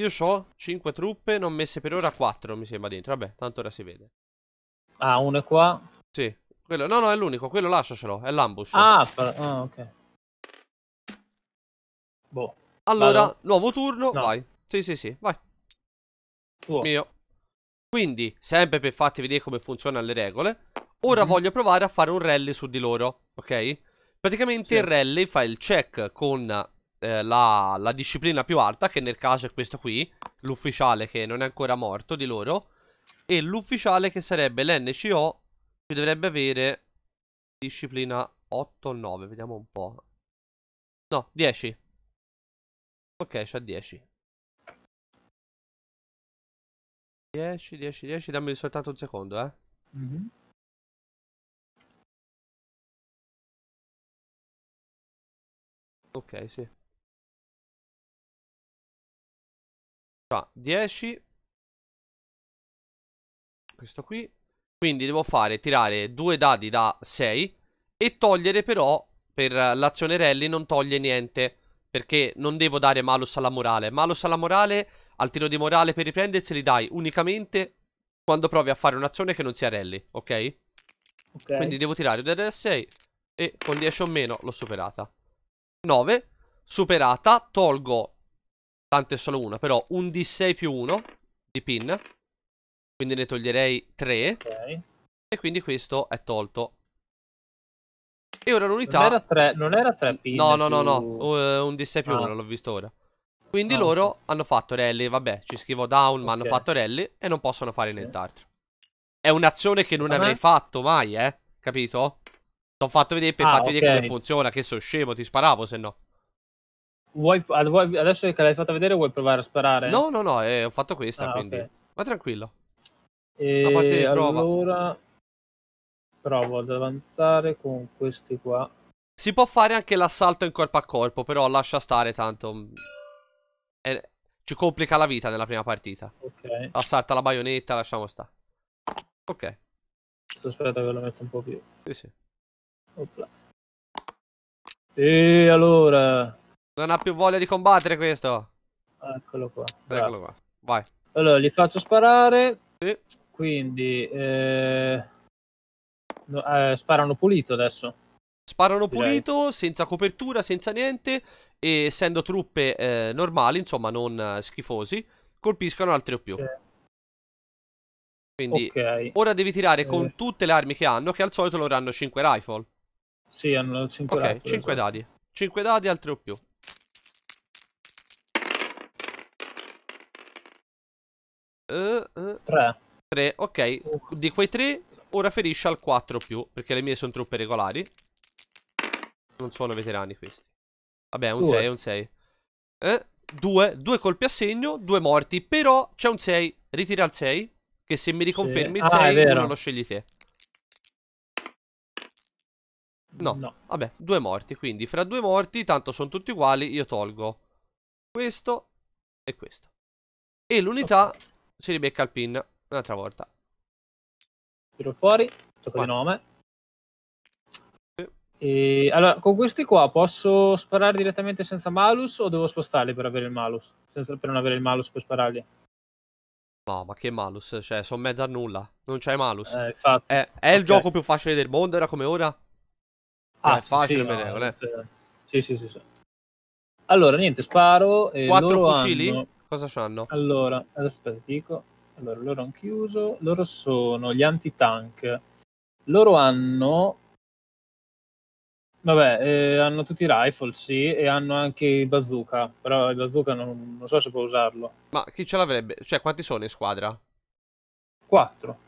Io ho 5 truppe, non messe per ora 4 mi sembra dentro. Vabbè, tanto ora si vede. Ah, uno è qua. Sì. Quello... No, no, è l'unico. Quello lasciacelo. È l'ambush. Ah, ah, ok. Boh. Allora, Vado. nuovo turno. No. Vai. Sì, sì, sì. Vai. Tuo. Mio. Quindi, sempre per farti vedere come funzionano le regole, ora mm -hmm. voglio provare a fare un rally su di loro, ok? Praticamente sì. il rally fa il check con eh, la, la, disciplina più alta, che nel caso è questo qui, l'ufficiale che non è ancora morto di loro, e l'ufficiale che sarebbe l'NCO ci dovrebbe avere disciplina 8 o 9, vediamo un po'. No, 10. Ok, c'ha 10. 10, 10, 10, dammi soltanto un secondo, eh. Mm -hmm. Ok, sì. C'ha 10. Questo qui. Quindi devo fare tirare due dadi da 6 e togliere però per l'azione rally non toglie niente perché non devo dare malus alla morale. Malus alla morale al tiro di morale per riprendersi li dai unicamente quando provi a fare un'azione che non sia rally, ok? okay. Quindi devo tirare due dadi da 6 e con 10 o meno l'ho superata. 9 superata, tolgo, tanto è solo una, però un D6 più 1 di pin, quindi ne toglierei 3. Okay. E quindi questo è tolto. E ora l'unità... Non era 3, non era 3 pin. No, no, più... no, no, uh, un D6 più 1 ah. l'ho visto ora. Quindi ah, loro okay. hanno fatto rally, vabbè, ci scrivo down, okay. ma hanno fatto rally e non possono fare nient'altro. È un'azione che non ah, avrei fatto mai, eh? Capito? T'ho fatto vedere per ah, farti vedere come funziona, che sono scemo, ti sparavo se no. Vuoi, adesso che l'hai fatta vedere vuoi provare a sparare? No, no, no, eh, ho fatto questa, ah, quindi... Ma tranquillo. E a parte di prova. Allora provo ad avanzare con questi qua. Si può fare anche l'assalto in corpo a corpo, però lascia stare tanto. Mm, è... Ci complica la vita nella prima partita. Ok. Assalta la baionetta, lasciamo stare. Ok. Aspetta che lo metto un po' più. Sì, sì. Opla. E allora... Non ha più voglia di combattere questo. Eccolo qua. Eccolo qua. Vai. Allora, li faccio sparare. Sì. Quindi eh, eh, sparano pulito adesso. Sparano pulito, senza copertura, senza niente. E essendo truppe eh, normali, insomma, non eh, schifosi, colpiscono altre o più. Quindi okay. ora devi tirare con eh. tutte le armi che hanno, che al solito loro hanno 5 rifle. Sì, hanno 5 okay, rifle. 5 esatto. dadi. 5 dadi, altre o più. Uh, uh. 3. 3, ok. Di quei 3 ora ferisce al 4 più, perché le mie sono truppe regolari. Non sono veterani questi. Vabbè, un 6, un 6. Eh? Due, due colpi a segno, due morti, però c'è un 6. Ritira il 6, che se mi riconfermi sì. il 6 ah, non lo scegli te. No. no. Vabbè, due morti. Quindi fra due morti, tanto sono tutti uguali, io tolgo questo e questo. E l'unità okay. si ribecca al pin. Un'altra volta. Tiro fuori, gioco di nome. E, allora, con questi qua posso sparare direttamente senza malus o devo spostarli per avere il malus? Senza, per non avere il malus puoi spararli. No, ma che malus? Cioè, sono mezzo a nulla. Non c'è malus. Eh, infatti. Eh, è, è okay. il gioco più facile del mondo, era come ora? Ah, eh, è facile, sì, benevole. No, eh, sì, sì, sì, sì. Allora, niente, sparo. Quattro fucili? Hanno... Cosa c'hanno? Allora, aspetta, te dico. Allora, loro hanno chiuso. Loro sono gli anti-tank. Loro hanno... Vabbè, eh, hanno tutti i rifle, sì, e hanno anche i bazooka. Però il bazooka non, non so se può usarlo. Ma chi ce l'avrebbe? Cioè, quanti sono in squadra? Quattro.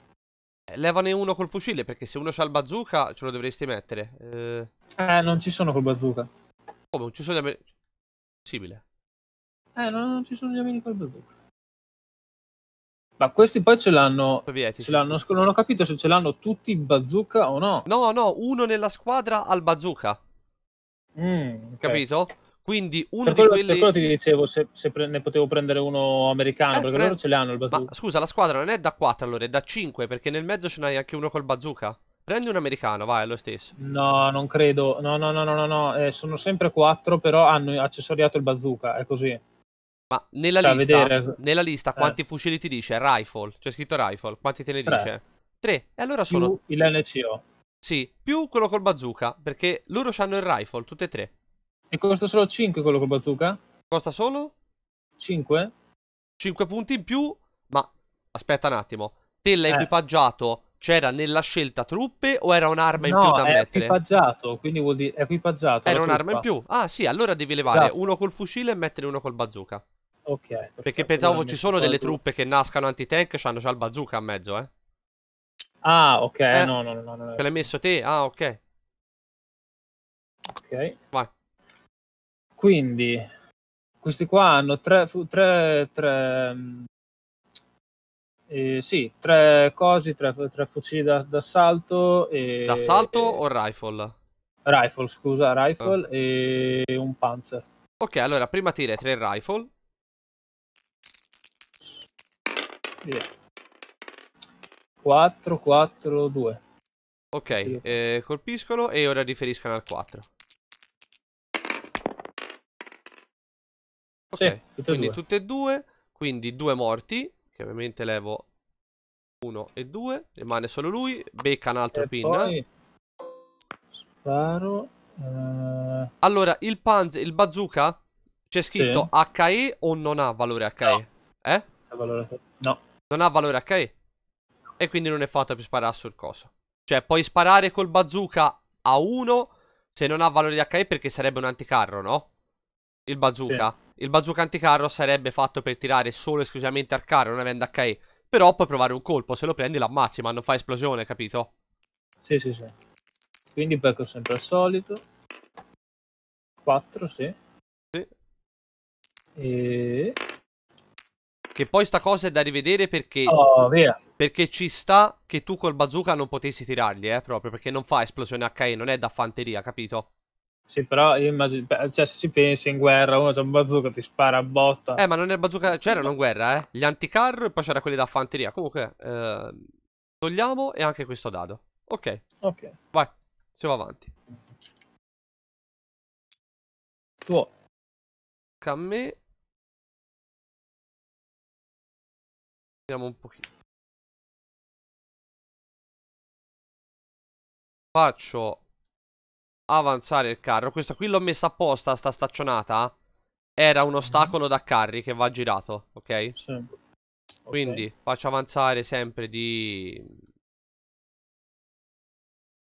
Eh, levane uno col fucile perché se uno c'ha il bazooka ce lo dovresti mettere. Eh, eh non ci sono col bazooka. Come? Non ci sono gli americani? Possibile. Eh, non, non ci sono gli americani col bazooka. Ma questi poi ce l'hanno. Sovietici, ce l'hanno non ho capito se ce l'hanno tutti in bazooka o no. No, no, uno nella squadra al bazooka. Mm, okay. Capito? Quindi uno per quello, di quelli... Per quello ti dicevo se, se pre... ne potevo prendere uno americano, eh, perché pre... loro ce l'hanno il bazooka. Ma scusa, la squadra non è da 4 allora, è da 5, perché nel mezzo ce n'hai anche uno col bazooka. Prendi un americano, vai, è lo stesso. No, non credo. No, no, no, no, no, no. Eh, sono sempre 4, però hanno accessoriato il bazooka, è così. Ma nella Sta cioè, lista, nella lista eh. quanti fucili ti dice? Rifle. C'è scritto rifle. Quanti te ne Tre. dice? Tre. E allora più sono... il NCO. Sì, più quello col bazooka, perché loro hanno il rifle, tutte e tre. E costa solo 5 quello col bazooka? Costa solo? 5? 5 punti in più, ma aspetta un attimo. Te l'hai eh. equipaggiato, c'era nella scelta truppe o era un'arma no, in più da mettere? No, equipaggiato, quindi vuol dire equipaggiato. Era un'arma in più? Ah sì, allora devi levare Già. Esatto. uno col fucile e mettere uno col bazooka. Ok. Perfetto. Perché pensavo ci sono delle truppe che nascano anti-tank, c'hanno già il bazooka a mezzo, eh. Ah, ok, eh, no, no, no. no. Te l'hai messo te? Ah, ok. Ok. Vai. Quindi, questi qua hanno tre... tre, tre mm, eh, sì, tre cosi, tre, tre fucili d'assalto. E... D'assalto o rifle? Rifle, scusa, rifle oh. e un panzer. Ok, allora prima tira tre rifle. Via. 4, 4, 2. Ok, sì. eh, colpiscolo e ora riferiscono al 4. Ok, sì, tutte quindi due. tutte e due, quindi due morti, che ovviamente levo 1 e 2, rimane solo lui, becca un altro e pin. Poi... Sparo. Uh... Allora, il, panzer, il bazooka c'è scritto sì. HE o non ha valore HE? No. Eh? Ha valore... HE. No. Non ha valore HE. E quindi non è fatta per sparare sul coso. Cioè, puoi sparare col bazooka a uno se non ha valore di HE perché sarebbe un anticarro, no? Il bazooka. Sì. Il bazooka anticarro sarebbe fatto per tirare solo e esclusivamente al carro, non avendo HE. Però puoi provare un colpo, se lo prendi l'ammazzi, ma non fa esplosione, capito? Sì, sì, sì. Quindi becco sempre al solito. 4, sì. Sì. E... Che poi sta cosa è da rivedere perché... Oh, perché ci sta che tu col bazooka non potessi tirargli, eh, proprio, perché non fa esplosione HE, non è da fanteria, capito? Sì, però io immagino, cioè se ci pensi in guerra, uno c'ha un bazooka, ti spara a botta. Eh, ma non è il bazooka, c'erano cioè, in guerra, eh. Gli anticarro e poi c'era quelli da fanteria. Comunque, eh, togliamo e anche questo dado. Ok. Ok. Vai, siamo avanti. Tuo. Tocca a me. Vediamo un pochino. Faccio avanzare il carro. Questa qui l'ho messa apposta, sta staccionata. Era un mhm. ostacolo da carri che va girato, ok? Sì. Okay. Quindi faccio avanzare sempre di...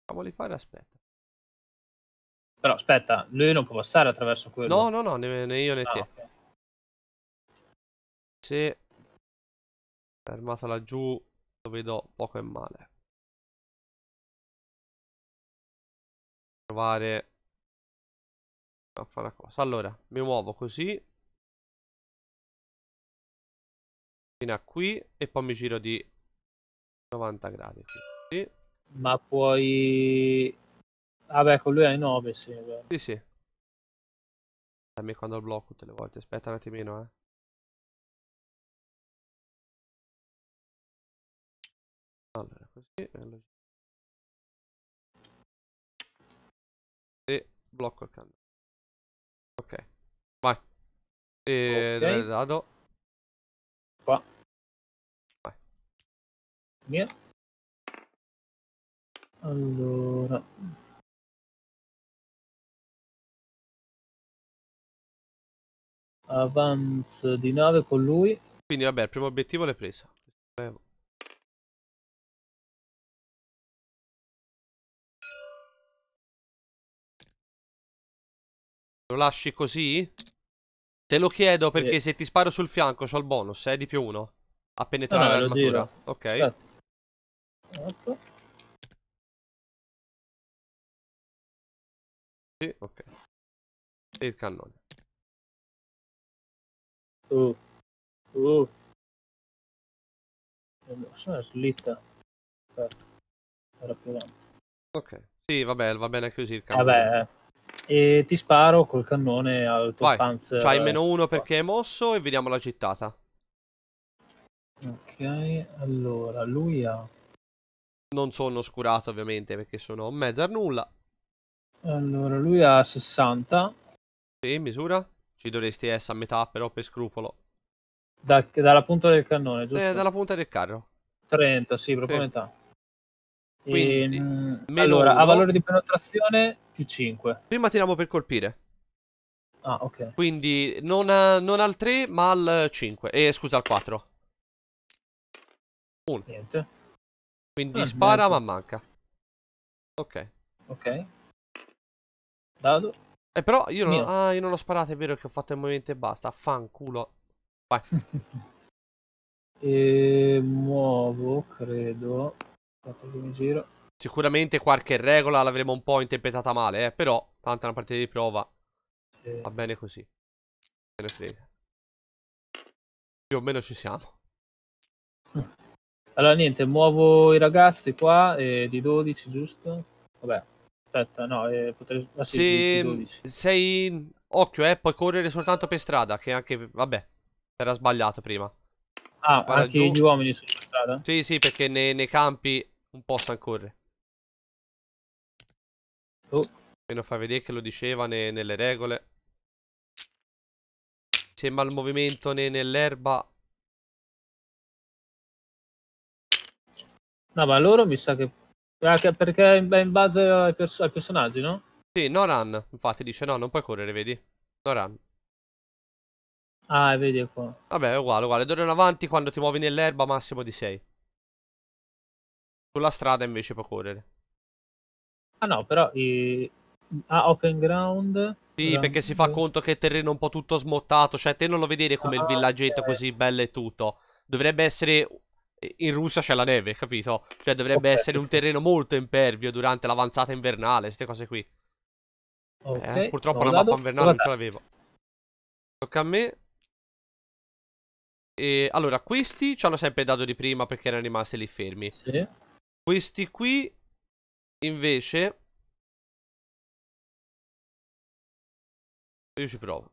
Cavoli fare, aspetta. Però aspetta, lui non può passare attraverso quello. No, no, no, né, né io né ah, te. Okay. Se Armata laggiù lo vedo poco e male. Provare a fare una cosa. Allora, mi muovo così. Fino a qui e poi mi giro di 90 gradi. Così. Ma puoi... Vabbè, ah, con lui hai 9, sì. Sì, sì. Dammi quando blocco tutte le volte. Aspetta un attimino, eh. Allora, così E blocco il candelo. Ok. Vai. E okay. dove dado? Qua. Vai. Via. Allora. Avanza di nave con lui. Quindi vabbè, il primo obiettivo l'hai preso. Lo lasci così? Te lo chiedo perché eh. se ti sparo sul fianco c'ho il bonus, eh, di più uno. A penetrare no, l'armatura. Ok. Aspetta. Sì, ok. E il cannone. Uh. Uh. Sono slitta. Aspetta. Ora più avanti. Ok. Sì, vabbè, va bene così il cannone. Vabbè. Eh. E ti sparo col cannone al tuo Vai. panzer. C'hai meno uno perché è mosso e vediamo la gittata. Ok, allora lui ha... Non sono oscurato ovviamente perché sono mezzo a nulla. Allora lui ha 60. Sì, misura? Ci dovresti essere a metà però per scrupolo. Da, dalla punta del cannone, eh, giusto? Eh, dalla punta del carro. 30, sì, proprio sì. metà. Quindi, ehm, allora, uno. a valore di prenotazione più 5. Prima tiriamo per colpire. Ah, ok. Quindi non, non al 3, ma al 5. Eh, scusa, al 4. 1. Niente. Quindi ah, spara, niente. ma manca. Ok. Ok. Dado. Eh, però io non, ah, io non l'ho sparato, è vero che ho fatto il movimento e basta. Fanculo. Vai. e muovo, credo. Aspetta che mi giro. Sicuramente qualche regola l'avremo un po' interpretata male, eh, però tanto è una partita di prova. Sì. Va bene così. Se ne frega. Più o meno ci siamo. Allora niente, muovo i ragazzi qua, eh, di 12 giusto? Vabbè, aspetta, no, eh, potrei... Ah, sì, Se sei... Occhio, eh, puoi correre soltanto per strada, che anche... Vabbè, era sbagliato prima. Ah, Guarda anche giù. gli uomini sono sulla strada? Sì, sì, perché nei, nei campi un posto ancora. Oh. Meno fa vedere che lo diceva ne, nelle regole. Se mal movimento né nell'erba. No, ma loro mi sa che... Ah, perché è in base ai, pers ai personaggi, no? Sì, no run. Infatti dice no, non puoi correre, vedi? No run. Ah, vedi qua. Ecco. Vabbè, è uguale, uguale. D'ora in avanti, quando ti muovi nell'erba, massimo di 6. Sulla strada invece può correre. Ah no, però... i... Ah, open ground... Sì, ground. perché si fa conto che il terreno è un po' tutto smottato, cioè te non lo vedere come ah, il villaggetto okay. così bello e tutto. Dovrebbe essere... In Russia c'è la neve, capito? Cioè dovrebbe okay. essere un terreno molto impervio durante l'avanzata invernale, queste cose qui. Okay. Eh, purtroppo la mappa invernale non ce l'avevo. Tocca a me. E, allora, questi ci hanno sempre dato di prima perché erano rimasti lì fermi. Sì. Questi qui invece Io ci provo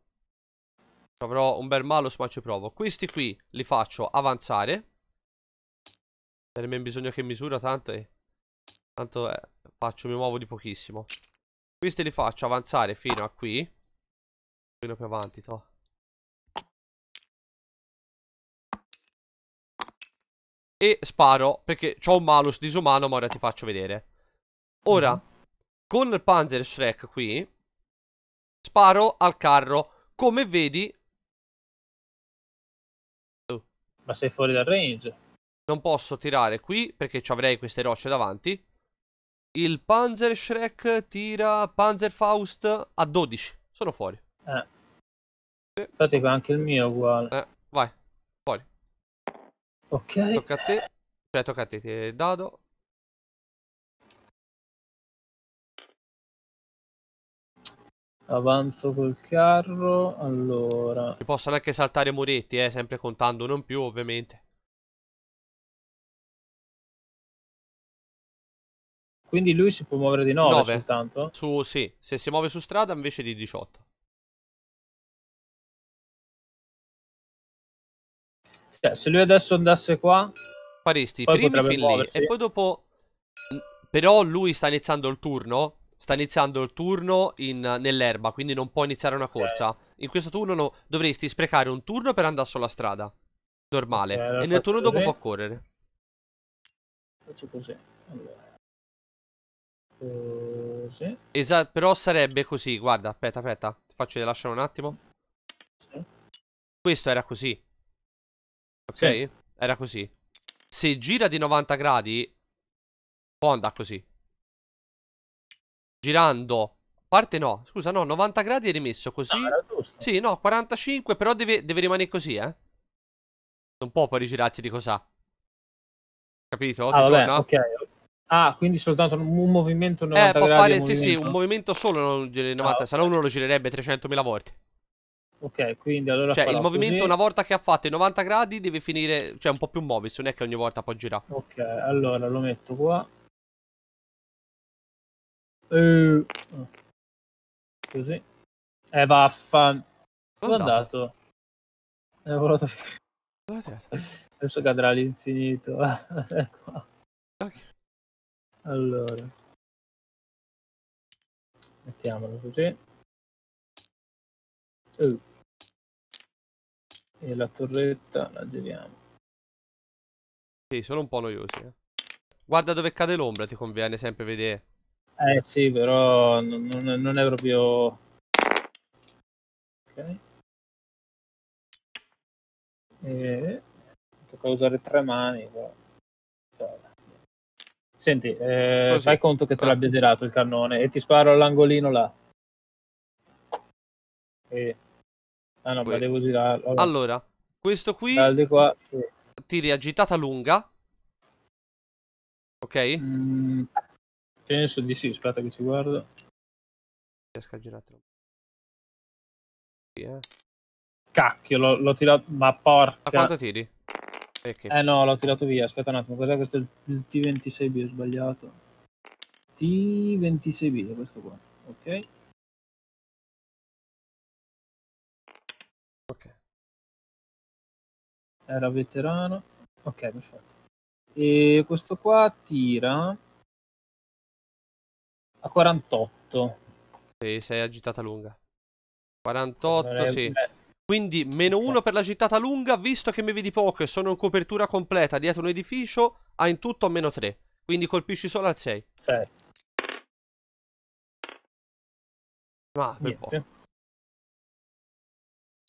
Avrò un bel malus ma ci provo Questi qui li faccio avanzare Non nemmeno bisogno che misura tanto è... Tanto è... Eh, faccio, mi muovo di pochissimo Questi li faccio avanzare fino a qui Fino più avanti, toh E sparo perché ho un malus disumano ma ora ti faccio vedere. Ora, mhm. con il Panzer Shrek qui, sparo al carro. Come vedi... Ma sei fuori dal range. Non posso tirare qui perché ci avrei queste rocce davanti. Il Panzer Shrek tira Panzerfaust a 12. Sono fuori. Eh. Infatti anche il mio è uguale. Eh. Ok. Tocca a te. Cioè, tocca a te, ti il dado. Avanzo col carro, allora... Si possono anche saltare muretti, eh, sempre contando non più, ovviamente. Quindi lui si può muovere di 9, 9. soltanto? Su, sì, se si muove su strada invece di 18. Cioè, se lui adesso andasse qua... Faresti i primi film lì e poi dopo... Però lui sta iniziando il turno. Sta iniziando il turno nell'erba, quindi non può iniziare una corsa. Okay. In questo turno no, dovresti sprecare un turno per andare sulla strada. Normale. Okay, e nel turno dopo può correre. Faccio così. Allora. Così. Eh, esatto, però sarebbe così. Guarda, aspetta, aspetta. Faccio lasciare un attimo. Sì. Questo era così. Ok? Sì. Era così. Se gira di 90 gradi, può andare così. Girando. Parte no, scusa, no, 90 gradi è rimesso così. No, ah, sì, no, 45, però deve, deve rimanere così, eh. Non può poi rigirarsi di cos'ha. Capito? Ah, Ti vabbè, torna? ok. Ah, quindi soltanto un movimento 90 eh, può fare, sì, movimento. sì, un movimento solo non 90, ah, okay. se no uno lo girerebbe 300.000 volte. Ok, quindi allora Cioè, il movimento così. una volta che ha fatto i 90 gradi deve finire, cioè un po' più muoversi, non è che ogni volta può girare. Ok, allora lo metto qua. E... Eh, eh, così. Eh, vaffan... Dove è andato? È volato Adesso cadrà all'infinito. Ecco. okay. Allora. Mettiamolo così. Uh. E la torretta la giriamo. Sì, sono un po' noiosi. Eh. Guarda dove cade l'ombra, ti conviene sempre vedere. Eh sì, però non, non è proprio... Ok. E... Tocca usare tre mani, però... Senti, eh, fai conto che te l'abbia girato il cannone e ti sparo all'angolino là. E... Ah no, vado devo da... Allora. allora, questo qui... qua... Sì. Tiri agitata lunga. Ok? Mm, penso di sì, aspetta che ci guardo. Riesco a girartelo. Sì, eh. Cacchio, l'ho tirato... Ma porca... A quanto tiri? Perché? Eh no, l'ho tirato via. Aspetta un attimo, cos'è questo? Il T26B, ho sbagliato. T26B, questo qua. Ok. era veterano. Ok, perfetto. E questo qua tira a 48. Sì, sei agitata lunga. 48, sì. Eh, Quindi meno uno per la gittata lunga, visto che mi vedi poco e sono in copertura completa dietro un edificio, ha in tutto meno tre. Quindi colpisci solo al 6. 6. Ma per Niente. poco.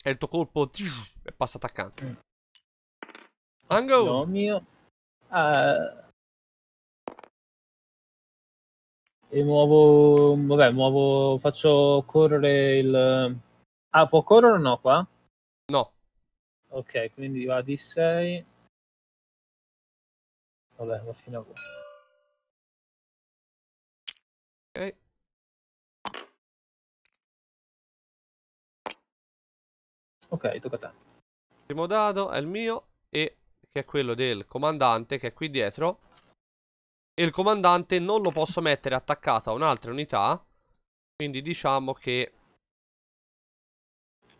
E il tuo colpo è passato accanto. Mm. Ango! No, mio. Uh, e muovo. Vabbè, muovo. Faccio correre il. Ah, può correre o no qua? No. Ok, quindi va di 6. Vabbè, va fino a qua. Ok. Ok, tocca a te. Primo dado è il mio e che è quello del comandante che è qui dietro. E il comandante non lo posso mettere attaccato a un'altra unità. Quindi diciamo che...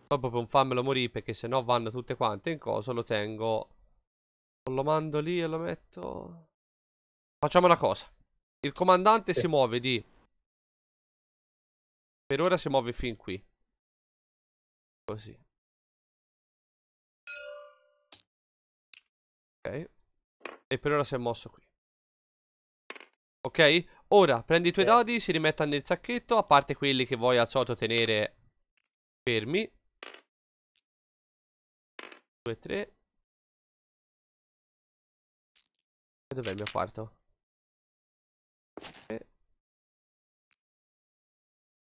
Proprio per un fammelo morire perché se no vanno tutte quante in coso, lo tengo... Lo mando lì e lo metto... Facciamo una cosa. Il comandante sì. si muove di... Per ora si muove fin qui. Così. E per ora si è mosso qui. Ok? Ora, prendi i tuoi dadi, si rimetta nel sacchetto, a parte quelli che vuoi al solito tenere fermi. 2, 3. E dov'è il mio quarto? E... Eh.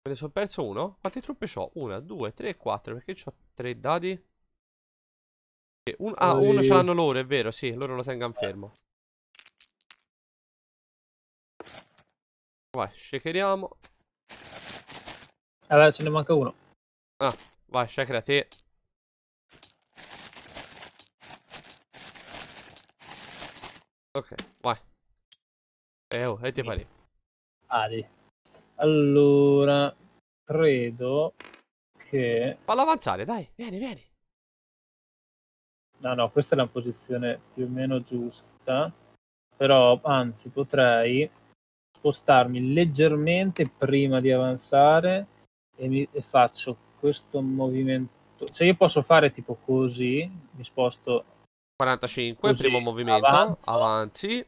Me ne sono perso uno? Quante truppe ho? Una, due, tre, quattro, perché ho tre dadi? Un, ah, uno ce l'hanno loro, è vero, sì, loro lo tengono fermo. Vai, shakeriamo. Allora, ce ne manca uno. Ah, vai, shakera te. Ok, vai. Eh, oh, e ti pari. Ali. Allora, credo che... Fallo avanzare, dai, vieni, vieni no, no, questa è la posizione più o meno giusta, però anzi potrei spostarmi leggermente prima di avanzare e, mi, e faccio questo movimento. Cioè io posso fare tipo così, mi sposto 45, così, primo movimento, avanzo, avanzi.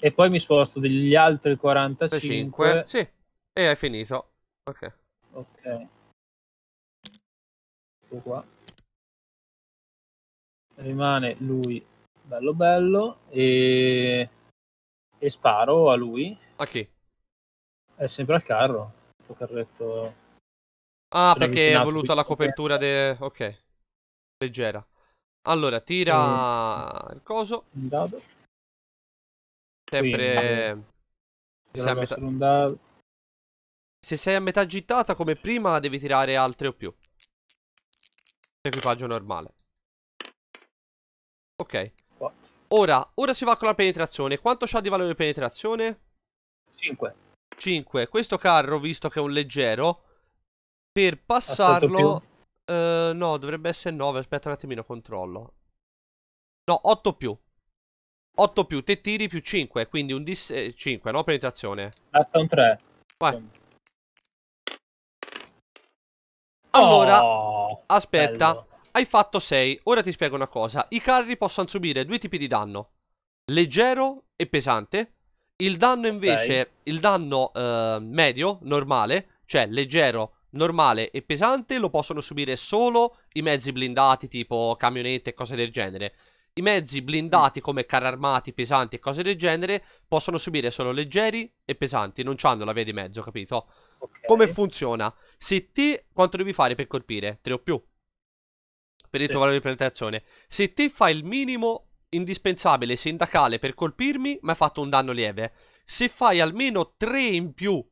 E poi mi sposto degli altri 45. 5, sì, e hai finito. Ok. Ok. qua rimane lui bello bello e, e sparo a lui. A chi? È sempre al carro, il carretto. Ah, perché è voluta la copertura de... ok. Leggera. Allora, tira e... il coso. Un dado. Sempre... Se sei, metà... dado. Se sei a metà gittata come prima devi tirare altre o più. Equipaggio normale. Ok. Ora, ora si va con la penetrazione. Quanto c'ha di valore di penetrazione? 5. 5. Questo carro, visto che è un leggero, per passarlo... Uh, no, dovrebbe essere 9. Aspetta un attimino, controllo. No, 8 più. 8 più, te tiri più 5, quindi un dis... Eh, 5, no? Penetrazione. Basta un 3. Vai. Allora, oh, aspetta. Bello. Hai fatto 6, ora ti spiego una cosa. I carri possono subire due tipi di danno, leggero e pesante. Il danno invece, okay. il danno eh, medio, normale, cioè leggero, normale e pesante, lo possono subire solo i mezzi blindati tipo camionette e cose del genere. I mezzi blindati mm. come carri armati, pesanti e cose del genere possono subire solo leggeri e pesanti, non hanno la via di mezzo, capito? Okay. Come funziona? Se ti, quanto devi fare per colpire? Tre o più per ritrovare sì. l'implementazione. Se te fai il minimo indispensabile sindacale per colpirmi, mi hai fatto un danno lieve. Se fai almeno 3 in più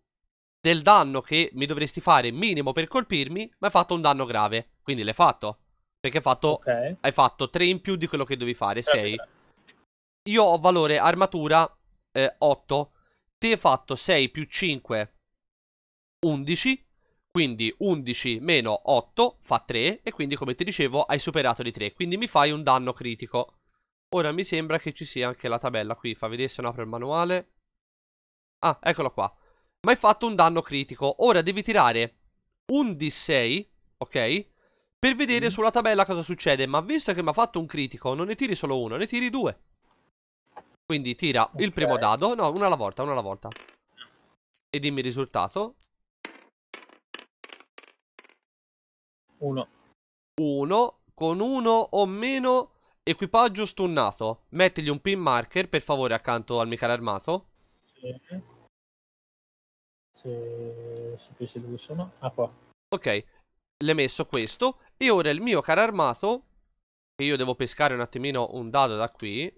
del danno che mi dovresti fare minimo per colpirmi, mi hai fatto un danno grave. Quindi l'hai fatto. Perché hai fatto, okay. hai fatto 3 in più di quello che devi fare, 6. Certo, certo. Io ho valore armatura eh, 8. Te hai fatto 6 più 5, 11. Quindi 11 meno 8 fa 3 e quindi come ti dicevo hai superato di 3, quindi mi fai un danno critico. Ora mi sembra che ci sia anche la tabella qui, fa vedere se non apro il manuale. Ah, eccolo qua. Ma hai fatto un danno critico. Ora devi tirare un D6, ok? Per vedere mm. sulla tabella cosa succede, ma visto che mi ha fatto un critico, non ne tiri solo uno, ne tiri due. Quindi tira okay. il primo dado, no, una alla volta, una alla volta. E dimmi il risultato. 1. 1. Con uno o meno equipaggio stunnato. Mettigli un pin marker, per favore, accanto al Michele Armato. Sì. Se sapessi dove sono. Ah, qua. Ok, l'hai messo questo. E ora il mio caro armato, che io devo pescare un attimino un dado da qui.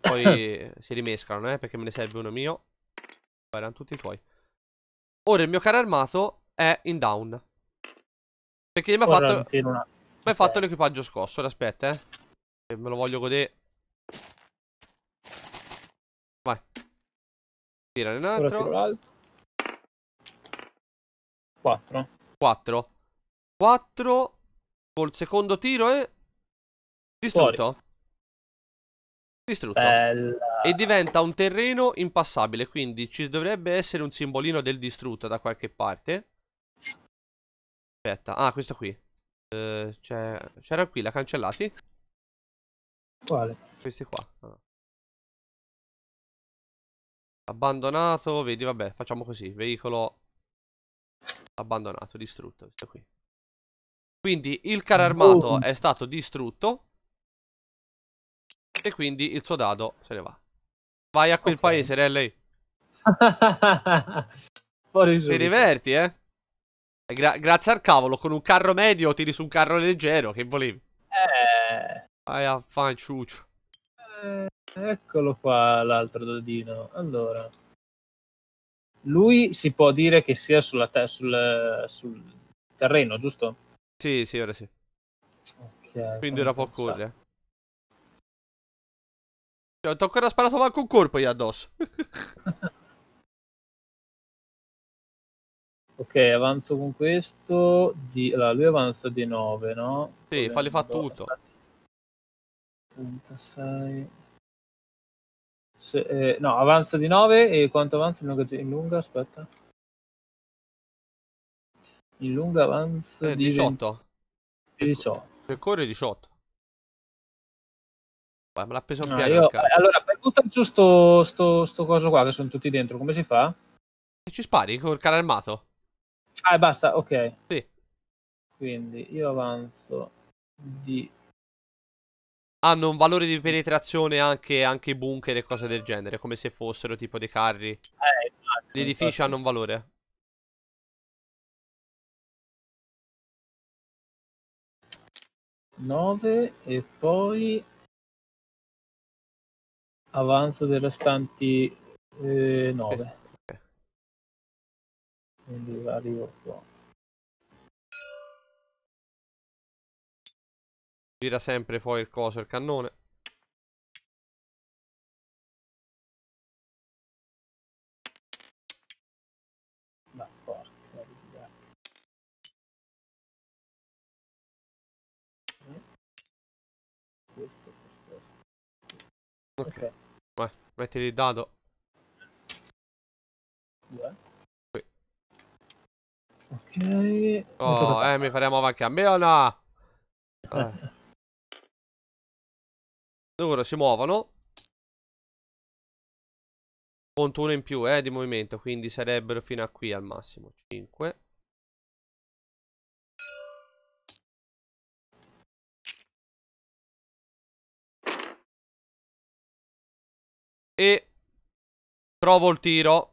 Poi si rimescano, eh, perché me ne serve uno mio. Erano tutti tuoi. Ora il mio caro armato è in down. Perché mi ha fatto... Mi fatto l'equipaggio scosso, eh, aspetta, eh. eh. Me lo voglio godere. Vai. Tira un altro. 4. 4. 4 col secondo tiro e... Distrutto. Fuori. Distrutto. Bella. E diventa un terreno impassabile, quindi ci dovrebbe essere un simbolino del distrutto da qualche parte. Aspetta, ah, questo qui. Uh, eh, C'era qui, la cancellati? Quale? Questi qua. Ah. Abbandonato, vedi, vabbè, facciamo così. Veicolo abbandonato, distrutto, questo qui. Quindi il carro armato oh. è stato distrutto. E quindi il suo dado se ne va. Vai a quel okay. paese, Rally. Fuori Ti diverti, eh? Gra grazie al cavolo, con un carro medio tiri su un carro leggero, che volevi? Eh... Vai a fanciuccio. Eh, eccolo qua l'altro dodino. Allora... Lui si può dire che sia sulla te- sul, sul terreno, giusto? Sì, sì, ora sì. Okay, Quindi ora può correre. Cioè, ho ancora sparato manco un colpo io addosso. Ok, avanzo con questo. Di... Allora, lui avanza di 9, no? Sì, falli fa tutto. 36. Se, eh, no, avanza di 9 e quanto avanza in lunga? aspetta. In lunga avanza eh, di 18. 20... 18. Se corre 18. Ma l'ha preso no, piano. Io... Allora, per buttare giù sto, sto, sto coso qua che sono tutti dentro, come si fa? Ci spari col cane armato. Ah, basta, ok. Sì. Quindi io avanzo di... Hanno un valore di penetrazione anche, anche bunker e cose del genere, come se fossero tipo dei carri. Eh, infatti, Gli edifici infatti. hanno un valore. e poi avanzo dei restanti 9. Eh, quindi arrivo qua gira sempre poi il coso il cannone ma porca eh? questo questo ok, okay. vai mettili il dado due Ok. Oh, eh, mi faremo avanti a me o no? Eh. eh. Loro si muovono. Conto uno in più, eh, di movimento, quindi sarebbero fino a qui al massimo. 5. E provo il tiro.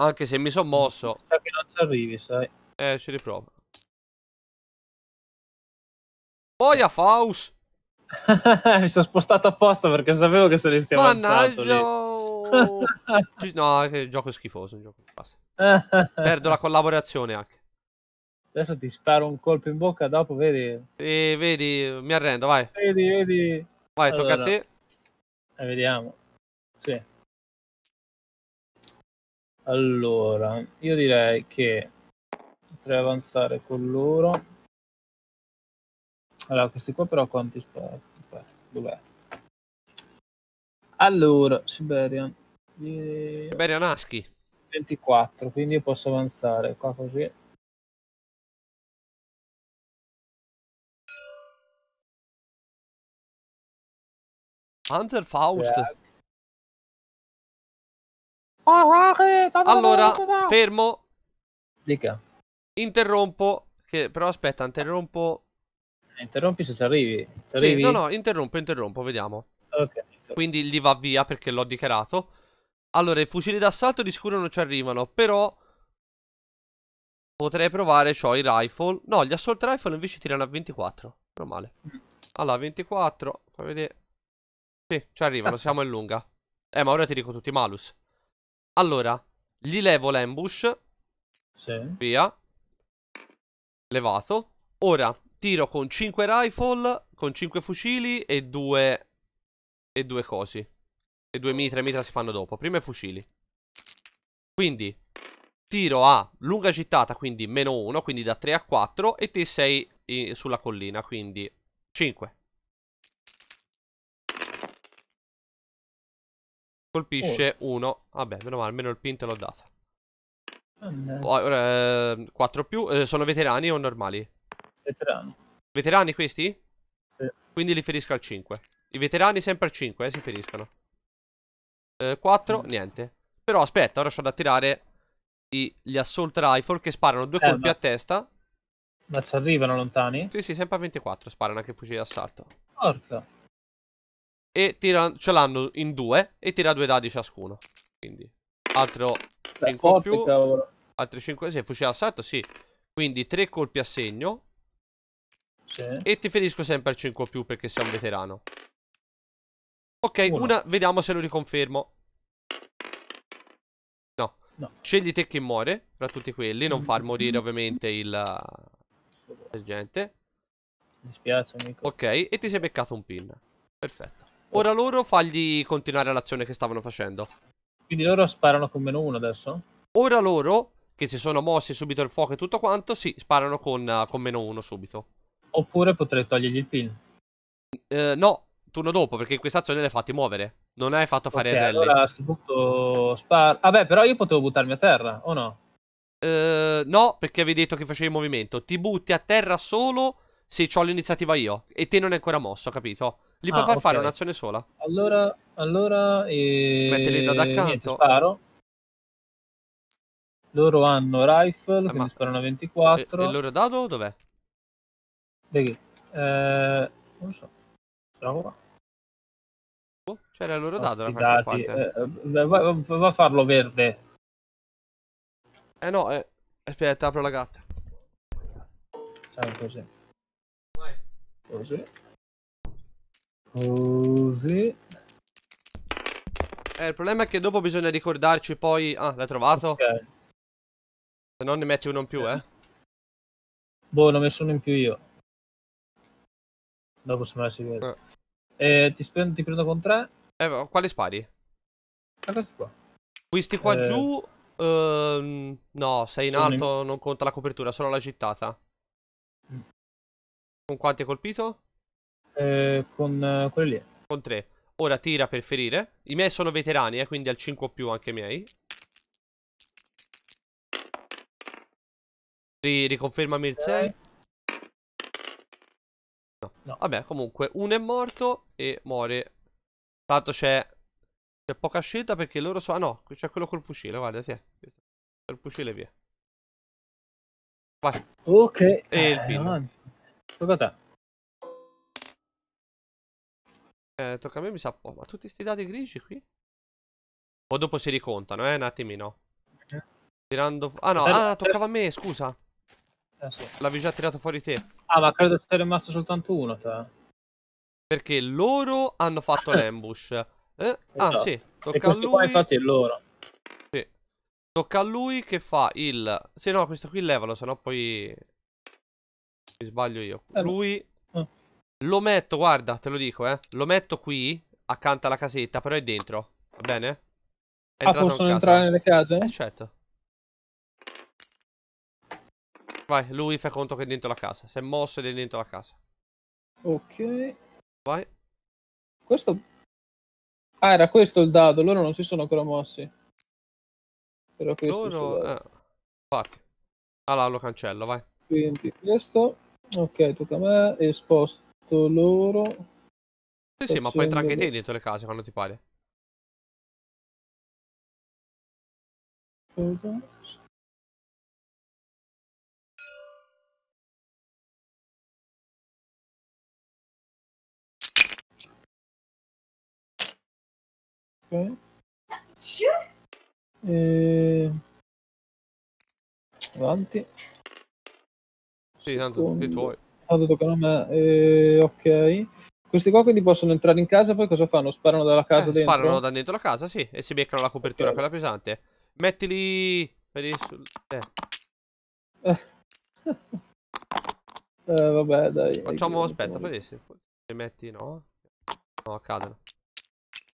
Anche se mi sono mosso. Sa che arrivi, sai. Eh, ci riprovo. Boia, Faust! Mi sono spostato apposta perché sapevo che se ne stiamo Mannaggia! no, che gioco schifoso, un gioco basta. Perdo la collaborazione anche. Adesso ti sparo un colpo in bocca, dopo vedi. E vedi, mi arrendo, vai. Vedi, vedi. Vai, allora, tocca a te. E eh, vediamo. Sì. Allora, io direi che potrei avanzare con loro. Allora, questi qua però quanti spazio? Dov'è? Allora, Siberian. Siberian Aschi. 24, quindi io posso avanzare qua così. Hunter Faust. Yeah. Ah, eh, allora, fermo. Dica. Interrompo. Che, però aspetta, interrompo. Eh, interrompi se ci arrivi. Ci sì, arrivi? no, no, interrompo, interrompo, vediamo. Okay, Quindi gli va via perché l'ho dichiarato. Allora, i fucili d'assalto di sicuro non ci arrivano, però... Potrei provare, ho i rifle. No, gli assault rifle invece tirano a 24. Non male. Allora, 24. Fai vedere. Sì, ci arrivano, siamo in lunga. Eh, ma ora ti dico tutti i malus. Allora, gli levo l'ambush. Sì. Via. Levato. Ora, tiro con 5 rifle, con 5 fucili e 2... E 2 cosi. E 2 mitra e mitra si fanno dopo. Prima i fucili. Quindi, tiro a lunga gittata, quindi meno 1, quindi da 3 a 4. E te sei in, eh, sulla collina, quindi 5. colpisce uno. Vabbè, meno male, almeno il pinto l'ho dato. Ora, eh, 4 più. Eh, sono veterani o normali? Veterani. Veterani questi? Sì. Quindi li ferisco al 5. I veterani sempre al 5, eh, si feriscono. 4, eh, sì. niente. Però aspetta, ora c'ho da tirare i, gli assault rifle che sparano due eh, colpi ma... a testa. Ma ci arrivano lontani? Sì, sì, sempre a 24 sparano anche fucili d'assalto. Porca. E tira, ce l'hanno in due e tira due dadi ciascuno. Quindi, altro 5 in più. Cavolo. Altri 5, sì, fucile assalto, sì. Quindi tre colpi a segno. Sì. E ti ferisco sempre al 5 più perché sei un veterano. Ok, Uno. una, vediamo se lo riconfermo. No. no. Scegli te chi muore fra tutti quelli, non far mm-hmm. morire ovviamente il sergente. Mi spiace amico. Ok, e ti sei beccato un pin. Perfetto. Ora loro fagli continuare l'azione che stavano facendo. Quindi loro sparano con meno uno adesso? Ora loro, che si sono mossi subito il fuoco e tutto quanto, sì, sparano con, con meno uno subito. Oppure potrei togliergli il pin. Eh, no, turno dopo, perché questa azione l'hai fatti muovere. Non hai fatto fare okay, rally. Allora a questo punto sparo. Vabbè, però io potevo buttarmi a terra, o no? Eh, no, perché avevi detto che facevi movimento. Ti butti a terra solo se ho l'iniziativa io. E te non è ancora mosso, capito? Li ah, puoi far okay. fare un'azione sola. Allora, allora... E... Eh, Mettili da accanto. Niente, sparo. Loro hanno rifle, eh, ma... sparano 24. E, il loro dado dov'è? Deghi. Eh, non so. Bravo qua. Oh, c'era il loro dado da eh, eh va, va, a farlo verde. Eh no, eh... aspetta, apro la gatta. Sai così. Vai. Così. Così. Eh, il problema è che dopo bisogna ricordarci poi... Ah, l'hai trovato? Ok. Se no ne metti uno in più, eh. Boh, ne ho messo uno in più io. Dopo se me la si vede. Ah. Eh, ti, ti, prendo con tre. Eh, quali spari? Ah, questi qua. Questi qua eh... giù... Uh, no, sei in Sono alto, in... non conta la copertura, solo la gittata. Mm. Con quanti hai colpito? eh, con eh, quelli lì. Con tre. Ora tira per ferire. I miei sono veterani, eh, quindi al 5 o più anche i miei. Ri riconferma Mircea. Okay. No. no. Vabbè, comunque, uno è morto e muore. Tanto c'è... C'è poca scelta perché loro sono... Ah no, c'è quello col fucile, guarda, sì. Col fucile via. Vai. Ok. E il pin. Eh, Tocca a te. Eh, tocca a me mi sa po'. Ma tutti sti dati grigi qui? O dopo si ricontano, eh? Un attimino. Eh. Tirando... Ah no, ah, toccava a me, scusa. Eh, L'avevi già tirato fuori te. Ah, ma credo che sia rimasto soltanto uno, te. Cioè. Perché loro hanno fatto l'ambush. Eh? Ah, esatto. sì. Tocca a lui. Qua, infatti è loro. Sì. Tocca a lui che fa il... Sì, no, questo qui levalo, sennò poi... Mi sbaglio io. Eh, lui lo metto, guarda, te lo dico, eh. Lo metto qui, accanto alla casetta, però è dentro. Va bene? È ah, possono entrare nelle case? Eh, certo. Vai, lui fa conto che è dentro la casa. Si è mosso ed è dentro la casa. Ok. Vai. Questo... Ah, era questo il dado. Loro non si sono ancora mossi. Però questo Loro... Eh. Allora, lo cancello, vai. Quindi, questo... Ok, tocca a me. E sposto fatto loro. Sì, sì, ma poi entrare anche te dentro le case quando ti pare. Ok. E... Eh, avanti. Sì, tanto dei tuoi. Hanno detto che non Eh, ok. Questi qua quindi possono entrare in casa, poi cosa fanno? Sparano dalla casa eh, dentro? Sparano da dentro la casa, sì, e si beccano la copertura, okay. Eh. quella pesante. Mettili... Vedi Sul... Eh. eh. eh, vabbè, dai. Facciamo, aspetta, vedi se li metti, no? No, cadono.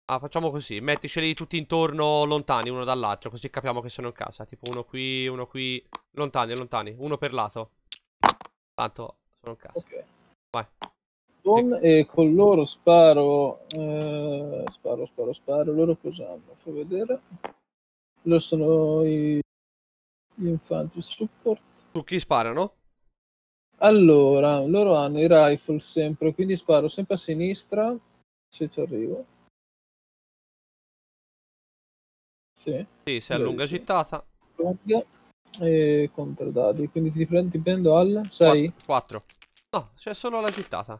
Ah, facciamo così, metticeli tutti intorno lontani uno dall'altro, così capiamo che sono in casa. Tipo uno qui, uno qui, lontani, lontani, uno per lato. Tanto sono in Okay. Vai. Con, e con loro sparo, eh, sparo, sparo, sparo. Loro cosa hanno? Fa vedere. Loro sono i, gli infanti support. Su chi sparano? Allora, loro hanno i rifle sempre, quindi sparo sempre a sinistra, se ci arrivo. Sì. Sì, se allora, lunga gittata. E contro dadi, quindi ti prendo, ti prendo al 6? 4. No, c'è solo la gittata.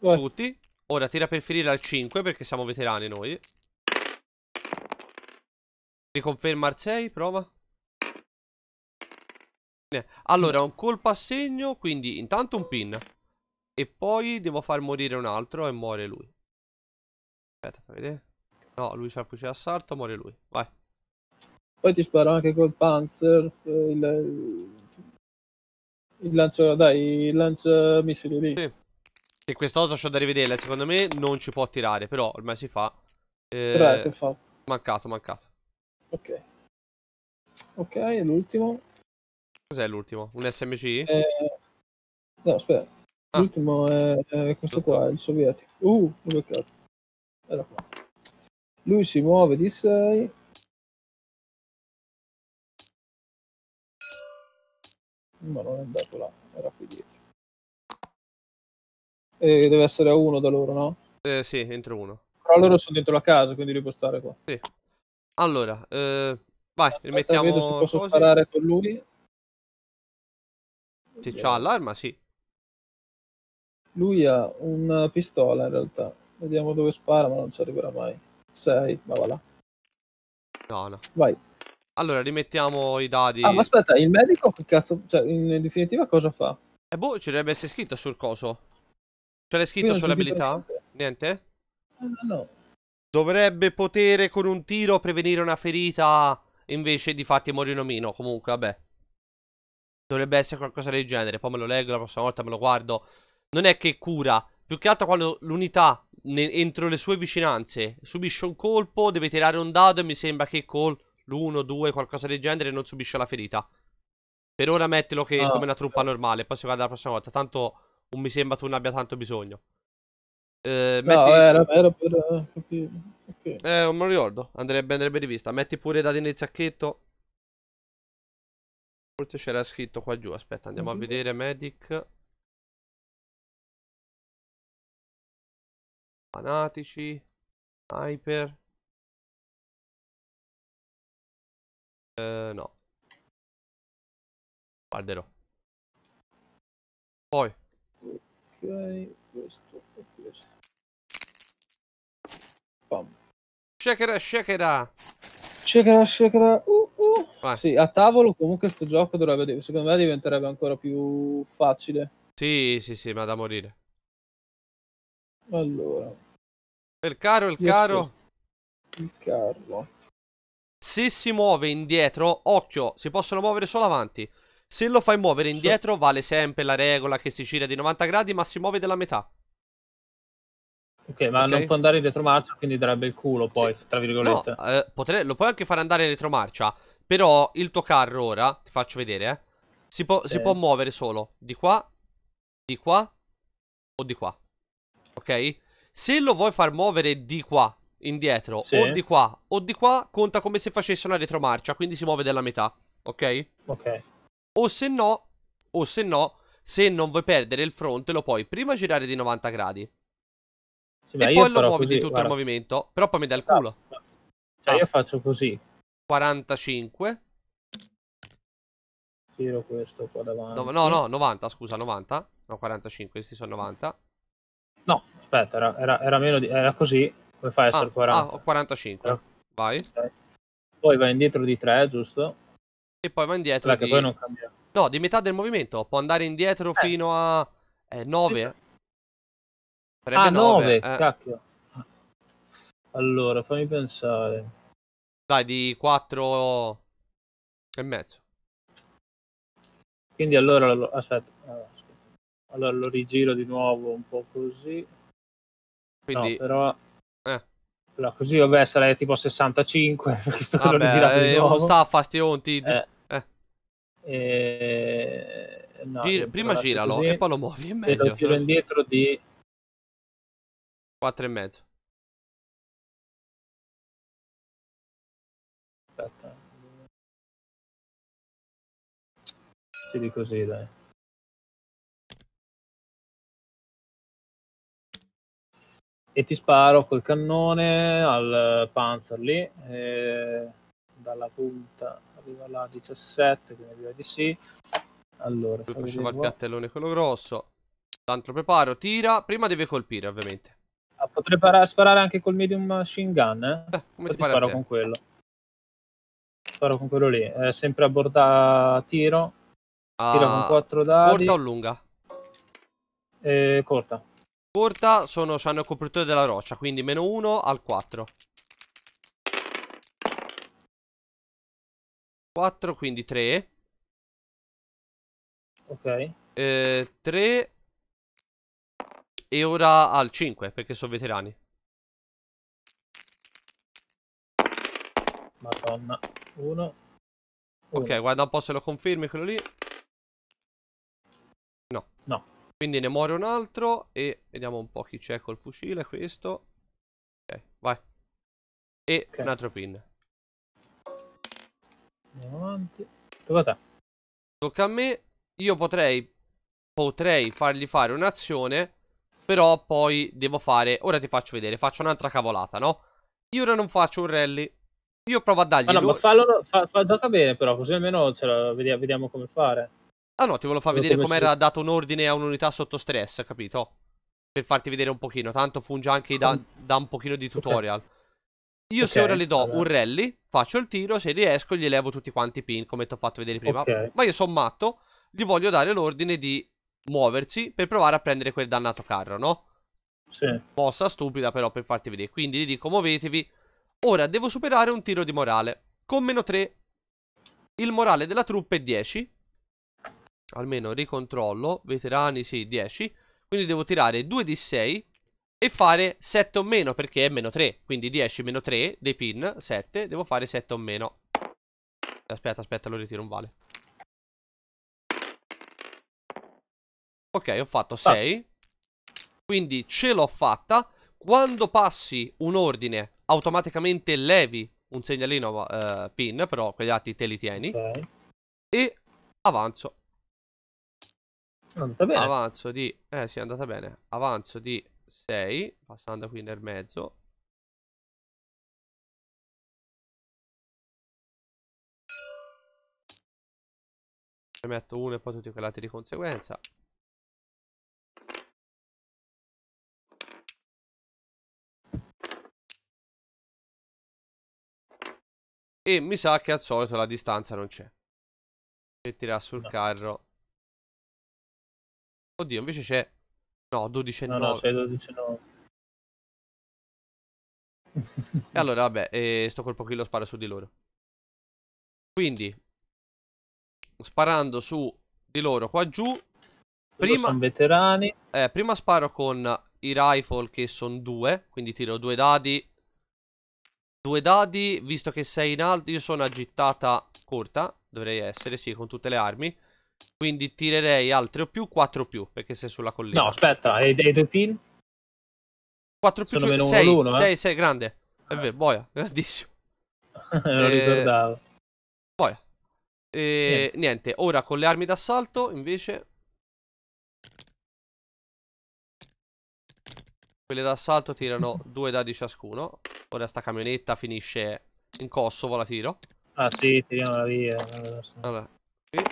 Vai. Tutti. Ora tira per ferire al 5 perché siamo veterani noi. Riconferma al 6, prova. Allora, un colpo a segno, quindi intanto un pin. E poi devo far morire un altro e muore lui. Aspetta, fa vedere. No, lui c'ha il fucile d'assalto muore lui. Vai. Poi ti sparo anche col Panzer, il, il lancio, dai, il lancio missili lì. Sì. E questa cosa c'ho da rivederla, secondo me non ci può tirare, però ormai si fa. Eh, Tre, fatto. Mancato, mancato. Ok. Ok, l'ultimo. Cos'è l'ultimo? Un SMG? Eh... No, aspetta. Ah. L'ultimo è, è, questo Tutto. qua, il sovietico. Uh, l'ho beccato. Era qua. Lui si muove di 6. ma non è andato là, era qui dietro. E deve essere a uno da loro, no? Eh, sì, entro uno. Però loro sono dentro la casa, quindi li può stare qua. Sì. Allora, eh, vai, Aspetta, rimettiamo... Vedo se posso sparare con lui. Se c'ha l'arma, sì. Lui ha una pistola, in realtà. Vediamo dove spara, ma non ci arriverà mai. 6, ma va là. No, no. Vai. Allora, rimettiamo i dadi. Ah, ma aspetta, il medico che cazzo, cioè, in definitiva cosa fa? eh boh, ci dovrebbe essere scritto sul coso. Ce l'hai scritto sulle abilità? Niente? No, ah, no. no. Dovrebbe potere con un tiro prevenire una ferita invece di fatti morire meno. Comunque, vabbè. Dovrebbe essere qualcosa del genere. Poi me lo leggo la prossima volta, me lo guardo. Non è che cura. Più che altro quando l'unità entro le sue vicinanze subisce un colpo, deve tirare un dado e mi sembra che col l'1, 2, qualcosa del genere, non subisce la ferita. Per ora mettilo che è ah, come una truppa normale, poi si va la prossima volta. Tanto non mi sembra tu ne abbia tanto bisogno. Eh, metti... No, eh, era, era per eh, capire. Okay. Eh, non me lo ricordo. Andrebbe, andrebbe rivista. Metti pure i dati nel sacchetto. Forse c'era scritto qua giù. Aspetta, andiamo mm -hmm. a mhm. vedere. Medic. Fanatici. Hyper. Eh, no. Guarderò. Poi. Ok, questo e questo. Bam. Shakera, shakera! Shakera, shakera! Uh, uh. Sì, a tavolo comunque questo gioco dovrebbe, secondo me diventerebbe ancora più facile. Sì, sì, sì, ma da morire. Allora. Il caro, il caro. Il carro. Se si muove indietro, occhio, si possono muovere solo avanti. Se lo fai muovere indietro, vale sempre la regola che si gira di 90 gradi, ma si muove della metà. Ok, ma okay. non può andare in retromarcia, quindi darebbe il culo poi, sì. tra virgolette. No, eh, potre... lo puoi anche far andare in retromarcia, però il tuo carro ora, ti faccio vedere, eh, si, può, sì. si può muovere solo di qua, di qua o di qua. Ok? Se lo vuoi far muovere di qua, indietro sì. o di qua o di qua conta come se facesse una retromarcia, quindi si muove della metà, ok? Ok. O se no, o se no, se non vuoi perdere il fronte lo puoi prima girare di 90 gradi. Sì, e poi lo muovi così, di tutto guarda. il movimento, però poi mi dà il culo. No, Cioè ah. io faccio così. 45. Tiro questo qua davanti. No, no, no 90, scusa, 90. No, 45, questi sono 90. No, aspetta, era, era, era meno di... era così come fai a essere ah, 40? Ah, ho 45. No. Vai. Okay. Poi vai indietro di 3, giusto? E poi va indietro Perché di... poi non cambia. No, di metà del movimento. Può andare indietro eh. fino a... Eh, 9. Sì. Ah, 9, eh. cacchio. Allora, fammi pensare. Dai, di 4 e mezzo. Quindi allora, lo... Eh, aspetta. Allora lo rigiro di nuovo un po' così. Quindi... No, però allora, così vabbè sarei tipo a 65, visto che vabbè, eh, non sta a fastion, ti... Eh. eh. E... No, Gir prima giralo così. e poi lo muovi, è meglio. E lo tiro indietro di... 4 e mezzo. Aspetta. Sì, di così, dai. e ti sparo col cannone al Panzer lì, dalla punta arriva la 17, quindi arriva di sì. Allora, Lui faceva il piattellone quello grosso. Tanto preparo, tira, prima deve colpire ovviamente. Ah, potrei parare, sparare anche col medium machine gun, eh? Beh, come Poi ti pare sparo con quello. Sparo con quello lì, eh, sempre a borda tiro. Ah, tiro con 4 ah, dadi. Corta o lunga? Eh, corta. Porta sono, hanno il copritore della roccia, quindi meno 1 al 4. 4, quindi 3. Ok. Eh, E ora al 5, perché sono veterani. Madonna. 1. Ok, guarda un po' se lo confermi quello lì. No. No. Quindi ne muore un altro e vediamo un po' chi c'è col fucile, questo. Ok, vai. E okay. un altro pin. Andiamo avanti. Tocca a te. Tocca a me. Io potrei, potrei fargli fare un'azione, però poi devo fare... Ora ti faccio vedere, faccio un'altra cavolata, no? Io ora non faccio un rally. Io provo a dargli... Ma no, lui... ma fallo, fa, fa, gioca bene però, così almeno vediamo, vediamo come fare. Ah no, ti volevo far vedere com'era dato un ordine a un'unità sotto stress, capito? Per farti vedere un pochino, tanto funge anche da, da un pochino di tutorial. Okay. Io okay, se ora le do allora. un rally, faccio il tiro, se riesco gli levo tutti quanti i pin, come ti ho fatto vedere prima. Okay. Ma io sono matto, gli voglio dare l'ordine di muoversi per provare a prendere quel dannato carro, no? Sì. Mossa stupida però per farti vedere. Quindi gli dico muovetevi. Ora devo superare un tiro di morale. Con meno 3. Il morale della truppa è 10. Almeno ricontrollo. Veterani, sì, 10. Quindi devo tirare 2 di 6 e fare 7 o meno perché è meno 3. Quindi 10 meno 3 dei pin, 7. Devo fare 7 o meno. Aspetta, aspetta, lo ritiro, un vale. Ok, ho fatto 6. Ah. Quindi ce l'ho fatta. Quando passi un ordine, automaticamente levi un segnalino uh, pin, però quegli atti te li tieni. Okay. E avanzo. È andata bene. Avanzo di... Eh sì, è andata bene. Avanzo di 6, passando qui nel mezzo. Ne metto uno e poi tutti quei lati di conseguenza. E mi sa che al solito la distanza non c'è. E tira sul no. carro Oddio, invece c'è... No, 12 e no, 9. No, c'è 12 e 9. e allora, vabbè, e eh, sto colpo qui lo spara su di loro. Quindi, sparando su di loro qua giù... Prima, sono veterani. Eh, prima sparo con i rifle che sono due, quindi tiro due dadi. Due dadi, visto che sei in alto, io sono agitata corta, dovrei essere, sì, con tutte le armi. Quindi tirerei altre o più, 4 o più, perché sei sulla collina. No, aspetta, hai dei due pin? 4 più, Sono 6, 6, 6, grande. È vero, eh. boia, grandissimo. non eh, ricordavo. Boia. E, eh, niente. niente, ora con le armi d'assalto, invece... Quelle d'assalto tirano due dadi ciascuno. Ora sta camionetta finisce in Kosovo, la tiro. Ah sì, tiriamola via. Allora, qui.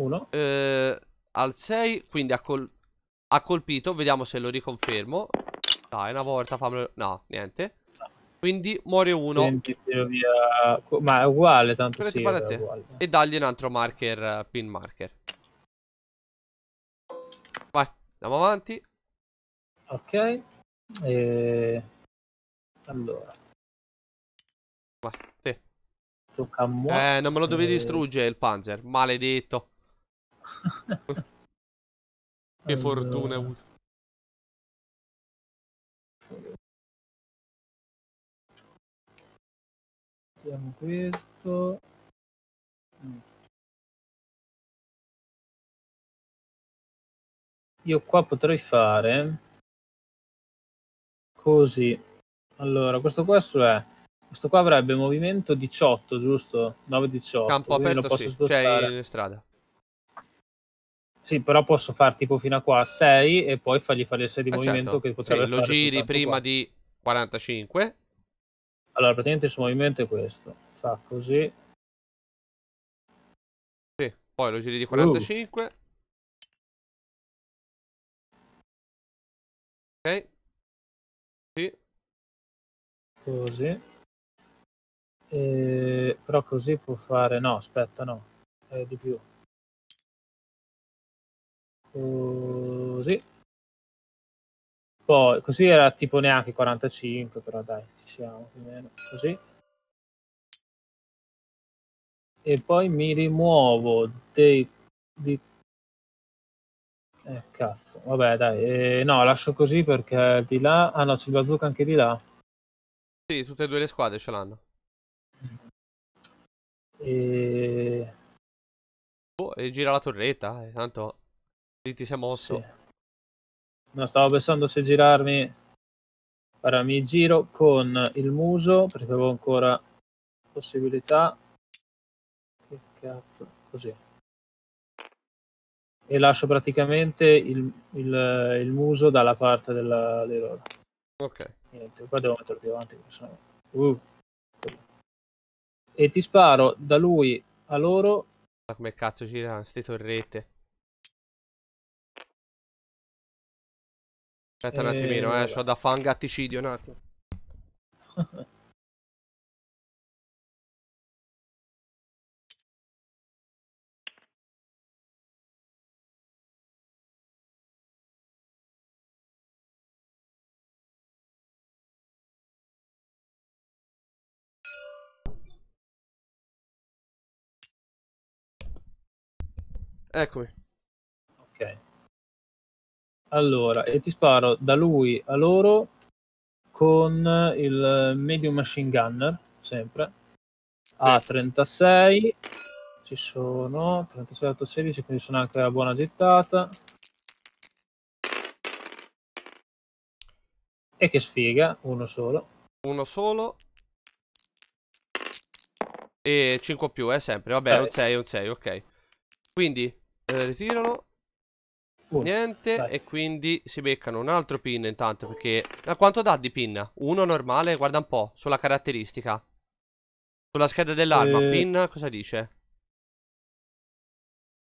1. Eh, al 6, quindi ha, col ha, colpito. Vediamo se lo riconfermo. Dai, una volta fammelo... No, niente. Quindi muore uno. via... Ma è uguale, tanto sì, è uguale. E dagli un altro marker, eh, pin marker. Vai, andiamo avanti. Ok. E... Allora. Vai, te. Tocca a muovere. Eh, non me lo dovevi e... Eh. distruggere il panzer, maledetto che fortuna ha avuto. Mettiamo questo. Io qua potrei fare così. Allora, questo qua è questo qua avrebbe movimento 18, giusto? 9 18. Campo aperto, sì. Spostare. Cioè, strada. Sì, però posso far tipo fino a qua 6 e poi fargli fare il 6 di ah, movimento certo. che potrebbe sì, lo giri prima qua. di 45. Allora, praticamente il suo movimento è questo. Fa così. Sì, poi lo giri di 45. Uh. Ok. Sì. Così. E... Però così può fare... No, aspetta, no. È di più Così. Poi, così era tipo neanche 45, però dai, ci siamo più o meno. Così. E poi mi rimuovo dei... Di... Eh, cazzo. Vabbè, dai. Eh, no, lascio così perché di là... Ah no, c'è il bazooka anche di là. Sì, tutte e due le squadre ce l'hanno. E... Oh, e gira la torretta, eh, tanto... Lì ti sei mosso. Sì. No, stavo pensando se girarmi. Ora mi giro con il muso perché avevo ancora possibilità. Che cazzo, così. E lascio praticamente il, il, il muso dalla parte della, dei loro. Ok. Niente, qua devo metterlo più avanti. Sennò... Uh. E ti sparo da lui a loro. Ma come cazzo girano queste torrette? Aspetta un eh, attimino, eh, eh da fare un gatticidio un attimo. Eccomi. Ok. Allora, e ti sparo da lui a loro con il medium machine gunner, sempre. A 36 ci sono 36 8 16, quindi sono anche la buona gettata. E che sfiga, uno solo. Uno solo. E 5 più, eh, sempre. Vabbè, eh. un 6, un 6, ok. Quindi, eh, ritirano. Uno. Niente, Vai. e quindi si beccano un altro pin intanto, perché... A quanto dà di pin? Uno normale? Guarda un po', sulla caratteristica. Sulla scheda dell'arma, e... Eh. pin cosa dice?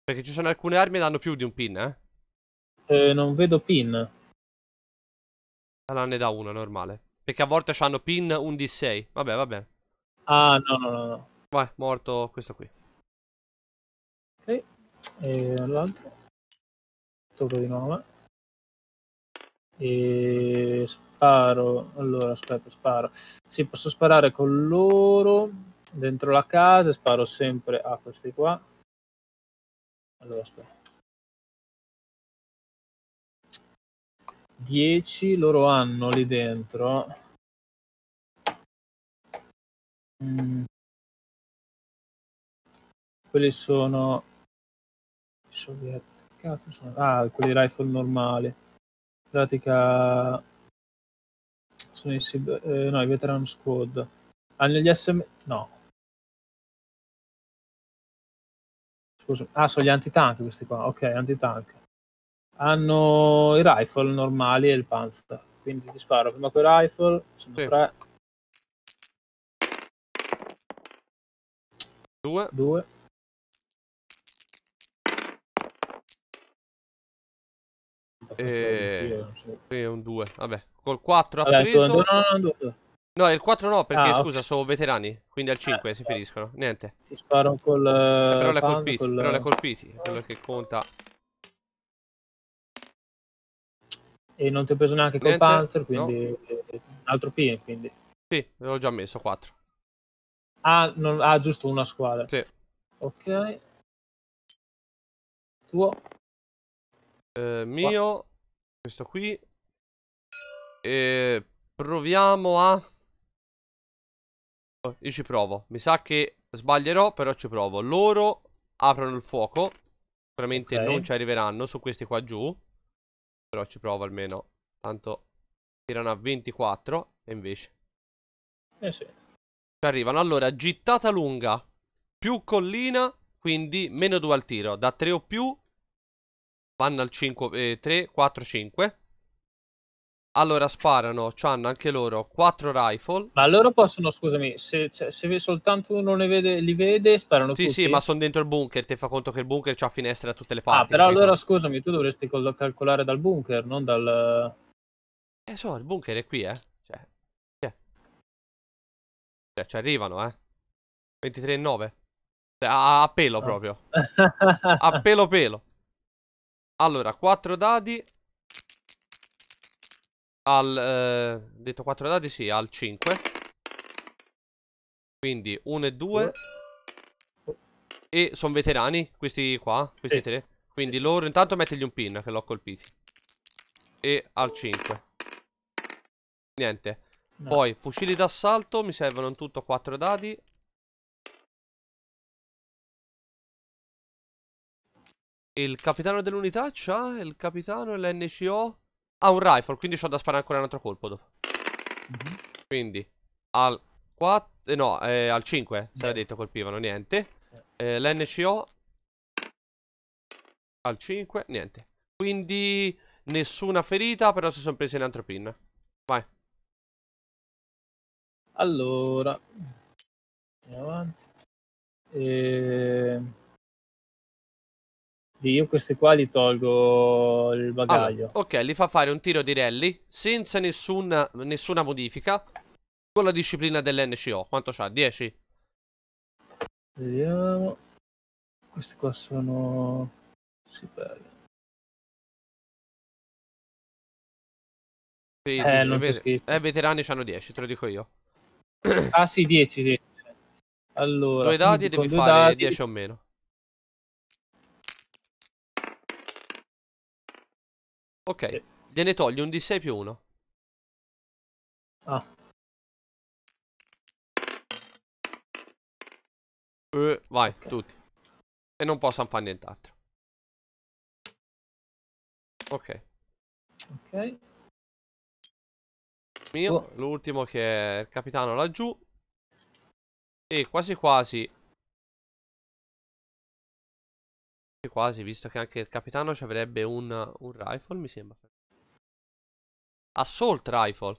Perché ci sono alcune armi che danno più di un pin, eh? eh non vedo pin. Allora ne dà uno, normale. Perché a volte hanno pin 1 di 6. Vabbè, vabbè. Ah, no, no, no. no. Vai, morto questo qui. Ok, e l'altro? tocco di nuovo e sparo allora aspetta sparo sì posso sparare con loro dentro la casa sparo sempre a questi qua allora aspetta 10 loro hanno lì dentro mm. quelli sono i sovietti cazzo sono? Ah, quelli rifle normali. In pratica sono i, eh, no, i veteran squad. Ah, Hanno gli SM... No. Scusa. Ah, sono gli antitank questi qua. Ok, antitank. Hanno i rifle normali e il panzer. Quindi ti sparo prima con i rifle. Sono sì. tre. Due. Due. E... Eh, sì, un 2. Vabbè, col 4 Vabbè, preso. No, no, no, no, il 4 no, perché ah, scusa, okay. sono veterani. Quindi al 5 eh, si eh. finiscono. Niente. Ti sparo col. Eh, eh però l'hai ha colpiti. Col... Però l'hai ha colpiti. Quello che conta. E non ti ho preso neanche Niente, col Panzer. Quindi. Un altro P. Quindi. Sì, l'ho già messo 4. Ah, non... ah, giusto una squadra. Sì. Ok. Tuo. Eh, mio. Qua. Questo qui. E proviamo a... Io ci provo. Mi sa che sbaglierò, però ci provo. Loro aprono il fuoco. Sicuramente okay. non ci arriveranno su questi qua giù. Però ci provo almeno. Tanto tirano a 24 e invece... Eh sì. Ci arrivano. Allora, gittata lunga più collina, quindi meno 2 al tiro. Da 3 o più Vanno al 5, eh, 3, 4, 5. Allora sparano, hanno anche loro 4 rifle. Ma loro possono, scusami, se, cioè, se soltanto uno vede, li vede, sparano sì, tutti. Sì, sì, ma sono dentro il bunker, ti fa conto che il bunker ha finestre da tutte le ah, parti. Ah, però allora fa... scusami, tu dovresti calcolare dal bunker, non dal... Eh so, il bunker è qui, eh. Cioè, yeah. cioè ci arrivano, eh. 23 e 9. Cioè, a, a pelo ah. proprio. a pelo pelo. Allora, 4 dadi al... Eh, detto 4 dadi, sì, al 5 Quindi 1 e 2 E sono veterani, questi qua, questi sì. tre Quindi loro, intanto mettegli un pin che l'ho colpiti E al 5 Niente no. Poi, fucili d'assalto, mi servono in tutto 4 dadi Il capitano dell'unità c'ha? Il capitano e l'NCO? Ha un rifle, quindi ho da sparare ancora un altro colpo dopo. Mm -hmm. Quindi al 4... Eh, no, eh, al 5, yeah. sarà detto, colpivano, niente. Eh, L'NCO al 5, niente. Quindi nessuna ferita, però si sono presi in altro pin. Vai. Allora, andiamo avanti. E... Ehm, io questi qua li tolgo il bagaglio. Allora, ok, li fa fare un tiro di rally senza nessuna, nessuna modifica. Con la disciplina dell'NCO. Quanto c'ha? 10? Vediamo. Questi qua sono... Si perde. Sì, eh, non c'è scritto. Eh, veterani hanno 10, te lo dico io. ah sì, 10, sì. Allora, due dati devi fare dati... 10 o meno. Ok, sì. gliene togli un D6 più 1. Ah. Uh, vai, okay. tutti. E non possono fare nient'altro. Ok. Ok. Mio, oh. l'ultimo che è il capitano laggiù. E quasi quasi quasi, visto che anche il capitano ci avrebbe un, un rifle, mi sembra. Assault rifle.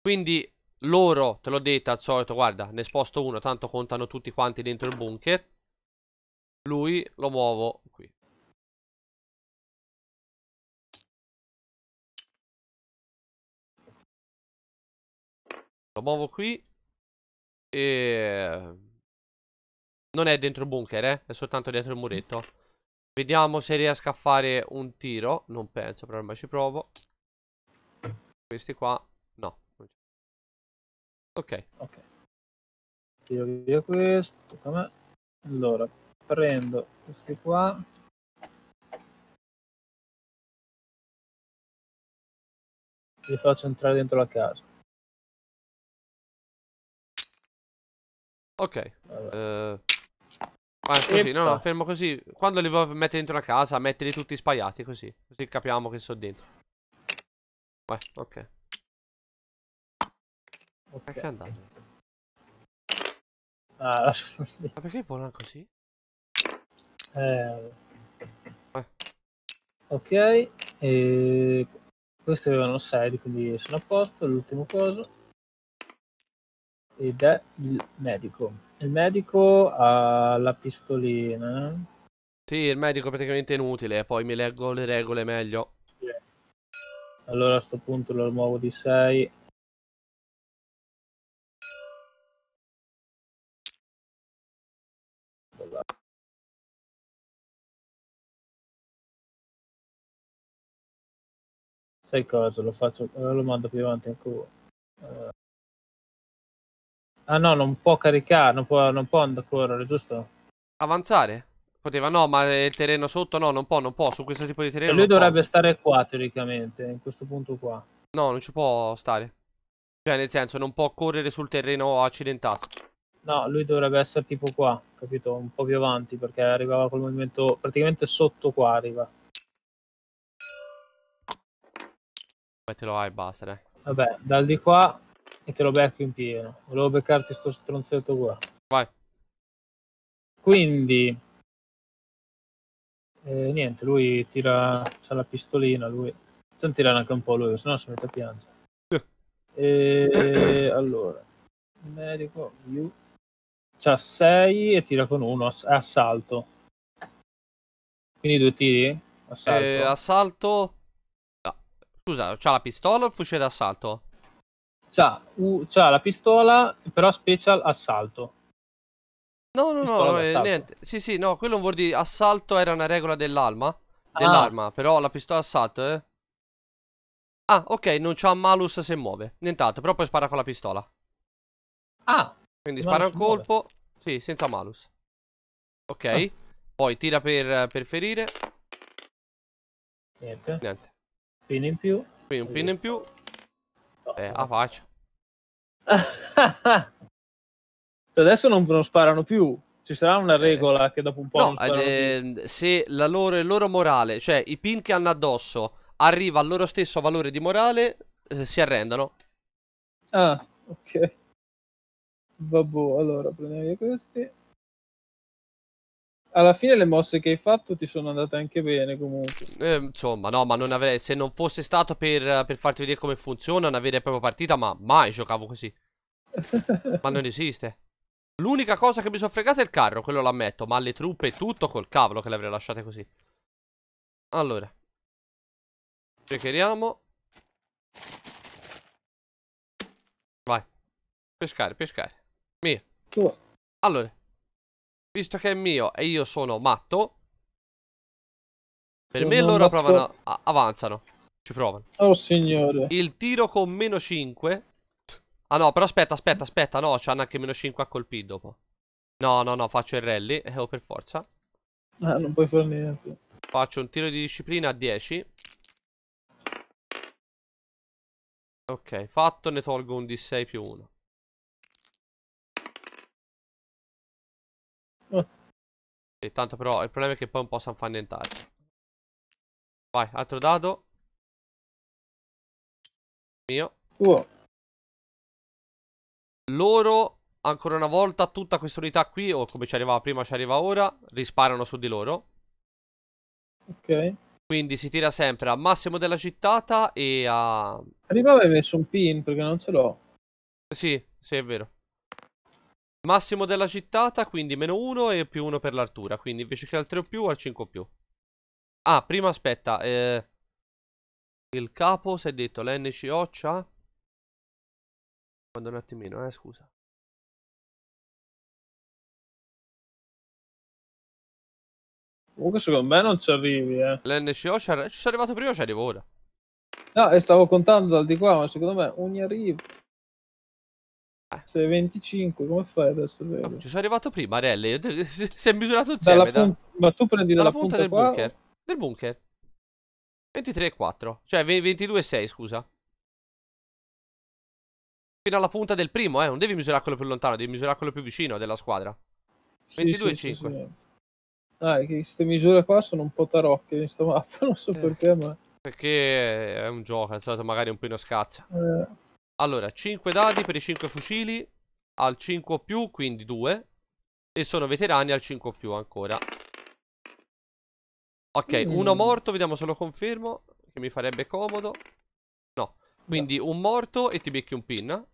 Quindi loro, te l'ho detto al solito, guarda, ne sposto uno, tanto contano tutti quanti dentro il bunker. Lui lo muovo qui. Lo muovo qui. E... Non è dentro il bunker, eh? È soltanto dietro il muretto. Vediamo se riesco a fare un tiro. Non penso, però ormai ci provo. Questi qua, no. Ok. Ok. Tiro via questo, tocca Allora, prendo questi qua. Li faccio entrare dentro la casa. Ok. Allora. Uh... Eh, Guarda, ah, così, no, no, fermo così. Quando li vuoi mettere dentro una casa, mettili tutti spaiati così. Così capiamo che sono dentro. Vai, ok. okay. è andato? Ah, lascialo Ma perché volano così? Eh... Vai. Ok, e... Questi avevano 6, quindi sono a posto. L'ultimo coso. Ed è il medico. Il medico ha la pistolina. Eh? Sì, il medico è praticamente inutile, poi mi leggo le regole meglio. Sì. Allora a sto punto lo muovo di 6. Sai cosa? Lo faccio, eh, lo mando più avanti ancora. Ah no, non può caricare, non può, non può correre, giusto? Avanzare? Poteva, no, ma il terreno sotto no, non può, non può, su questo tipo di terreno cioè, lui dovrebbe può. stare qua, teoricamente, in questo punto qua. No, non ci può stare. Cioè, nel senso, non può correre sul terreno accidentato. No, lui dovrebbe essere tipo qua, capito? Un po' più avanti, perché arrivava col movimento... Praticamente sotto qua arriva. Mettelo là e basta, dai. Vabbè, dal di qua e te lo becco in pieno. Volevo beccarti sto stronzetto qua. Vai. Quindi, eh, niente, lui tira, c'ha la pistolina, lui... non tira neanche un po' lui, sennò si mette a piangere. E, eh, allora, medico, you. C'ha 6 e tira con 1, assalto. Quindi due tiri? Assalto. Eh, assalto... No. Scusa, c'ha la pistola o il fucile d'assalto? C'ha, uh, c'ha, la pistola, però special assalto. No, no, no, eh, niente. Sì, sì, no, quello vuol dire assalto era una regola dell'arma. Ah. Dell'arma, però la pistola assalto, eh. Ah, ok, non c'ha malus se muove. Nient'altro, però poi spara con la pistola. Ah. Quindi spara un colpo. Muove. Sì, senza malus. Ok. Ah. Poi tira per, per, ferire. Niente. Niente. Pin in più. Quindi un pin in più. Eh, la faccia. adesso non, non, sparano più. Ci sarà una eh. regola eh, che dopo un po'. No, eh, se la loro, il loro morale, cioè i pin che hanno addosso, arriva al loro stesso valore di morale, eh, si arrendono. Ah, ok. Vabbè, allora prendiamo questi alla fine le mosse che hai fatto ti sono andate anche bene comunque. Eh, insomma, no, ma non avrei, se non fosse stato per, per, farti vedere come funziona una vera e propria partita, ma mai giocavo così. ma non esiste. L'unica cosa che mi sono fregata è il carro, quello l'ammetto, ma le truppe tutto col cavolo che le avrei lasciate così. Allora. Cerchiamo. Vai. Pescare, pescare. Mia. Allora visto che è mio e io sono matto. Per sono me loro provano. avanzano. Ci provano. Oh signore. Il tiro con meno 5. Ah no, però aspetta, aspetta, aspetta. No, c'hanno anche meno 5 a colpire dopo. No, no, no, faccio il rally. Eh, oh, per forza. Ah, non puoi fare niente. Faccio un tiro di disciplina a 10. Ok, fatto, ne tolgo un D6 più 1. Eh. E tanto però il problema è che poi non po' fare niente. Vai, altro dado. Mio. Tuo. Loro, ancora una volta, tutta questa unità qui, o come ci arrivava prima, ci arriva ora, risparano su di loro. Ok. Quindi si tira sempre al massimo della gittata e a... Arrivava e hai messo un pin perché non ce l'ho. Sì, sì è vero. Massimo della gittata, quindi meno 1 e più 1 per l'altura. Quindi invece che al 3 o più, al 5 o più. Ah, prima aspetta. Eh, il capo, si è detto, l'NC occia. Guarda un attimino, eh, scusa. Comunque secondo me non ci arrivi, eh. L'NCO ci sono arrivato prima, ci arrivo ora. No, e stavo contando dal di qua, ma secondo me ogni arrivo. Eh. Sei 25, come fai ad essere vero? No, ah, ci sono arrivato prima, Arelle. Si è misurato insieme. Dalla da... Ma tu prendi dalla, dalla punta, punta, del qua, bunker. Del bunker. 23,4. Cioè 22,6, scusa. Fino alla punta del primo, eh. Non devi misurare quello più lontano, devi misurare quello più vicino della squadra. Sì, 22,5. Sì, sì, sì, Dai, queste misure qua sono un po' tarocche in sta mappa, non so eh. perché, ma... Perché è un gioco, è stato magari un po' scazza. Eh. Allora, 5 dadi per i 5 fucili al 5 più, quindi 2. E sono veterani al 5 più ancora. Ok, mm. uno morto, vediamo se lo confermo, che mi farebbe comodo. No, quindi un morto e ti becchi un pin.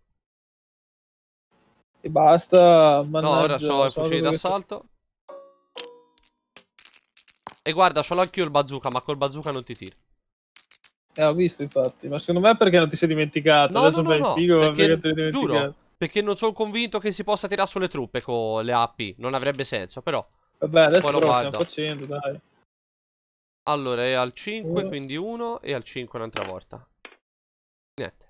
E basta, mannaggia, No, ora ho il fucile d'assalto. E guarda, ce l'ho anch'io il bazooka, ma col bazooka non ti tiro. Eh, ho visto infatti, ma secondo me è perché non ti sei dimenticato. No, Adesso no, fai no, no. figo, perché, perché giuro, perché non sono convinto che si possa tirare sulle truppe con le api. Non avrebbe senso, però. Vabbè, adesso lo però stiamo facendo, dai. Allora, è al 5, uno. quindi 1 e al 5 un'altra volta. Niente.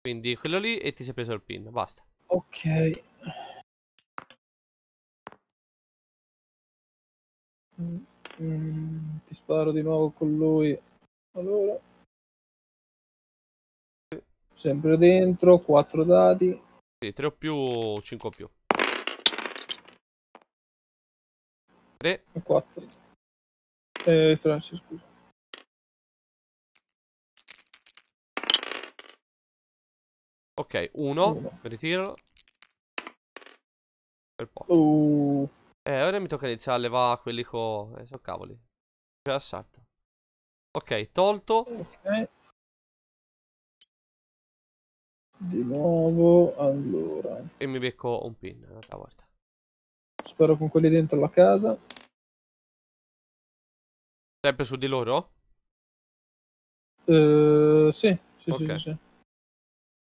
Quindi quello lì e ti sei preso il pin, basta. Ok. Mm, mm ti sparo di nuovo con lui. Allora. Sempre dentro, 4 dadi. Sì, 3 o più, 5 o più. 3 e 4. Eh, 3, scusa. Ok, 1, ritiro. Per poco. Uh. Eh, ora mi tocca iniziare a levare quelli con... Eh, so cavoli. C'è cioè, assalto. Ok, tolto. Ok. Di nuovo, allora. E mi becco un pin eh, una volta. Spero con quelli dentro la casa. Sempre su di loro? eh, sì, sì, okay. sì,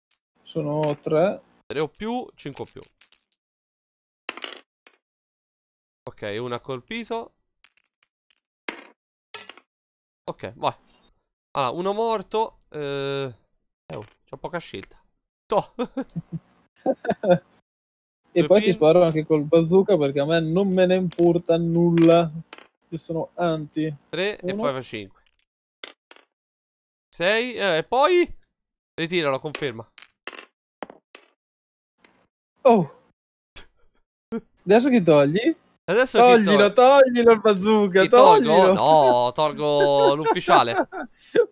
sì, Sono tre. Tre o più, cinque o più. Ok, uno ha colpito. Ok, vai. Allora, uno morto. Eh... Uh... Oh, C'ho poca scelta. Toh. e poi ti sparo anche col bazooka perché a me non me ne importa nulla. Io sono anti. 3 eh, e poi fa 5. 6 e poi... la conferma. Oh. Adesso che togli? Adesso toglilo, tog... toglilo il bazooka, Ti toglilo. Tolgo? No, tolgo l'ufficiale.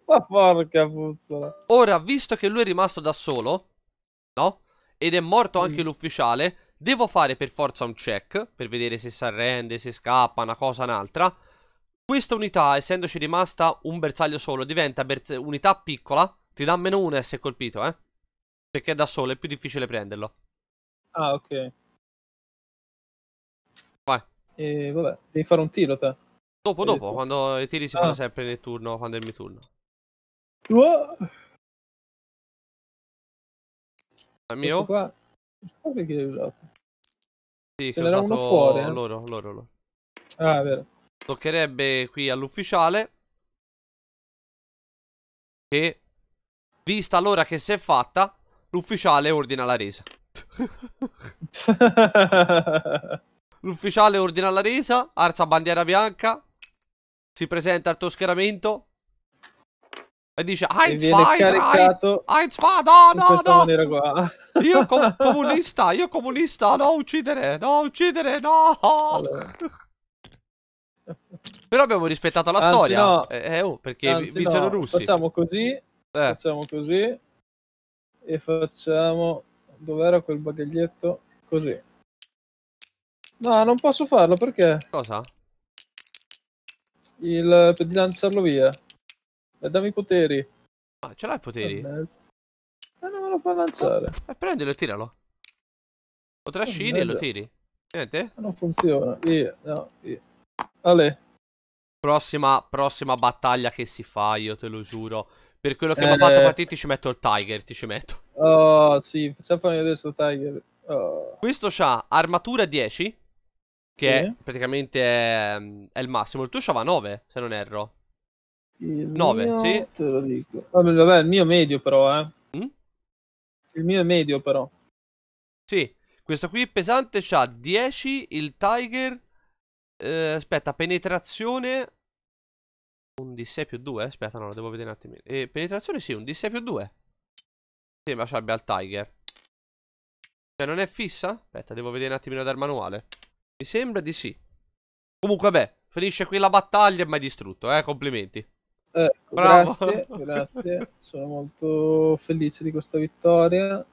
Ma porca puzzola. Ora, visto che lui è rimasto da solo, no? Ed è morto anche mm. l'ufficiale. Devo fare per forza un check per vedere se si arrende, se scappa, una cosa, un'altra. Questa unità, essendoci rimasta un bersaglio solo, diventa unità piccola. Ti dà meno uno se colpito, eh? Perché da solo è più difficile prenderlo. Ah, ok. Vai. E vabbè, devi fare un tiro te. Dopo, dopo, quando i tiri si ah. fanno sempre nel turno, quando è il mio turno. Oh. Ah, il mio? Questo qua... Qua perché l'hai usato? Sì, Ce che ho usato fuori, eh? loro, loro, loro. Ah, vero. Toccherebbe qui all'ufficiale. E vista l'ora che si è fatta, l'ufficiale ordina la resa. l'ufficiale ordina la resa, alza bandiera bianca, si presenta al tuo schieramento, e dice Heinz Vader, Heinz Vader, no, no, no. Qua. Io com comunista, io comunista, no uccidere, no uccidere, no. Allora. Però abbiamo rispettato la anzi, storia. No. Eh, eh oh, perché anzi, vinsero no. russi. Facciamo così. Eh. Facciamo così. E facciamo... Dov'era quel bagaglietto? Così. No, non posso farlo perché... Cosa? Il... per lanciarlo via. E eh, dammi i poteri. Ah, ce l'hai i poteri? Eh, eh non me lo fa lanciare. Eh, prendilo e tiralo. O trascini e lo tiri. Niente? Eh, non funziona. Via, no, via. Ale. Prossima, prossima battaglia che si fa, io te lo giuro. Per quello che eh... mi ha fatto partire ti ci metto il Tiger, ti ci metto. Oh, sì, facciamo fammi adesso sto Tiger. Oh. Questo ha armatura 10, che sì. è praticamente è, ehm, è, il massimo. Il tuo c'aveva 9, se non erro. Il 9, mio, sì. Te lo dico. Vabbè, vabbè, il mio medio però, eh. Mm? Il mio è medio però. Sì, questo qui è pesante c'ha 10, il Tiger... Eh, aspetta, penetrazione... Un D6 più 2? Eh, aspetta, no, lo devo vedere un attimo. Eh, penetrazione sì, un D6 più 2. Sembra sì, ci abbia il Tiger. Cioè, non è fissa? Aspetta, devo vedere un attimino dal manuale. Mi sembra di sì. Comunque, beh, finisce qui la battaglia e mi hai distrutto, eh, complimenti. Ecco, Bravo. Grazie, grazie. Sono molto felice di questa vittoria.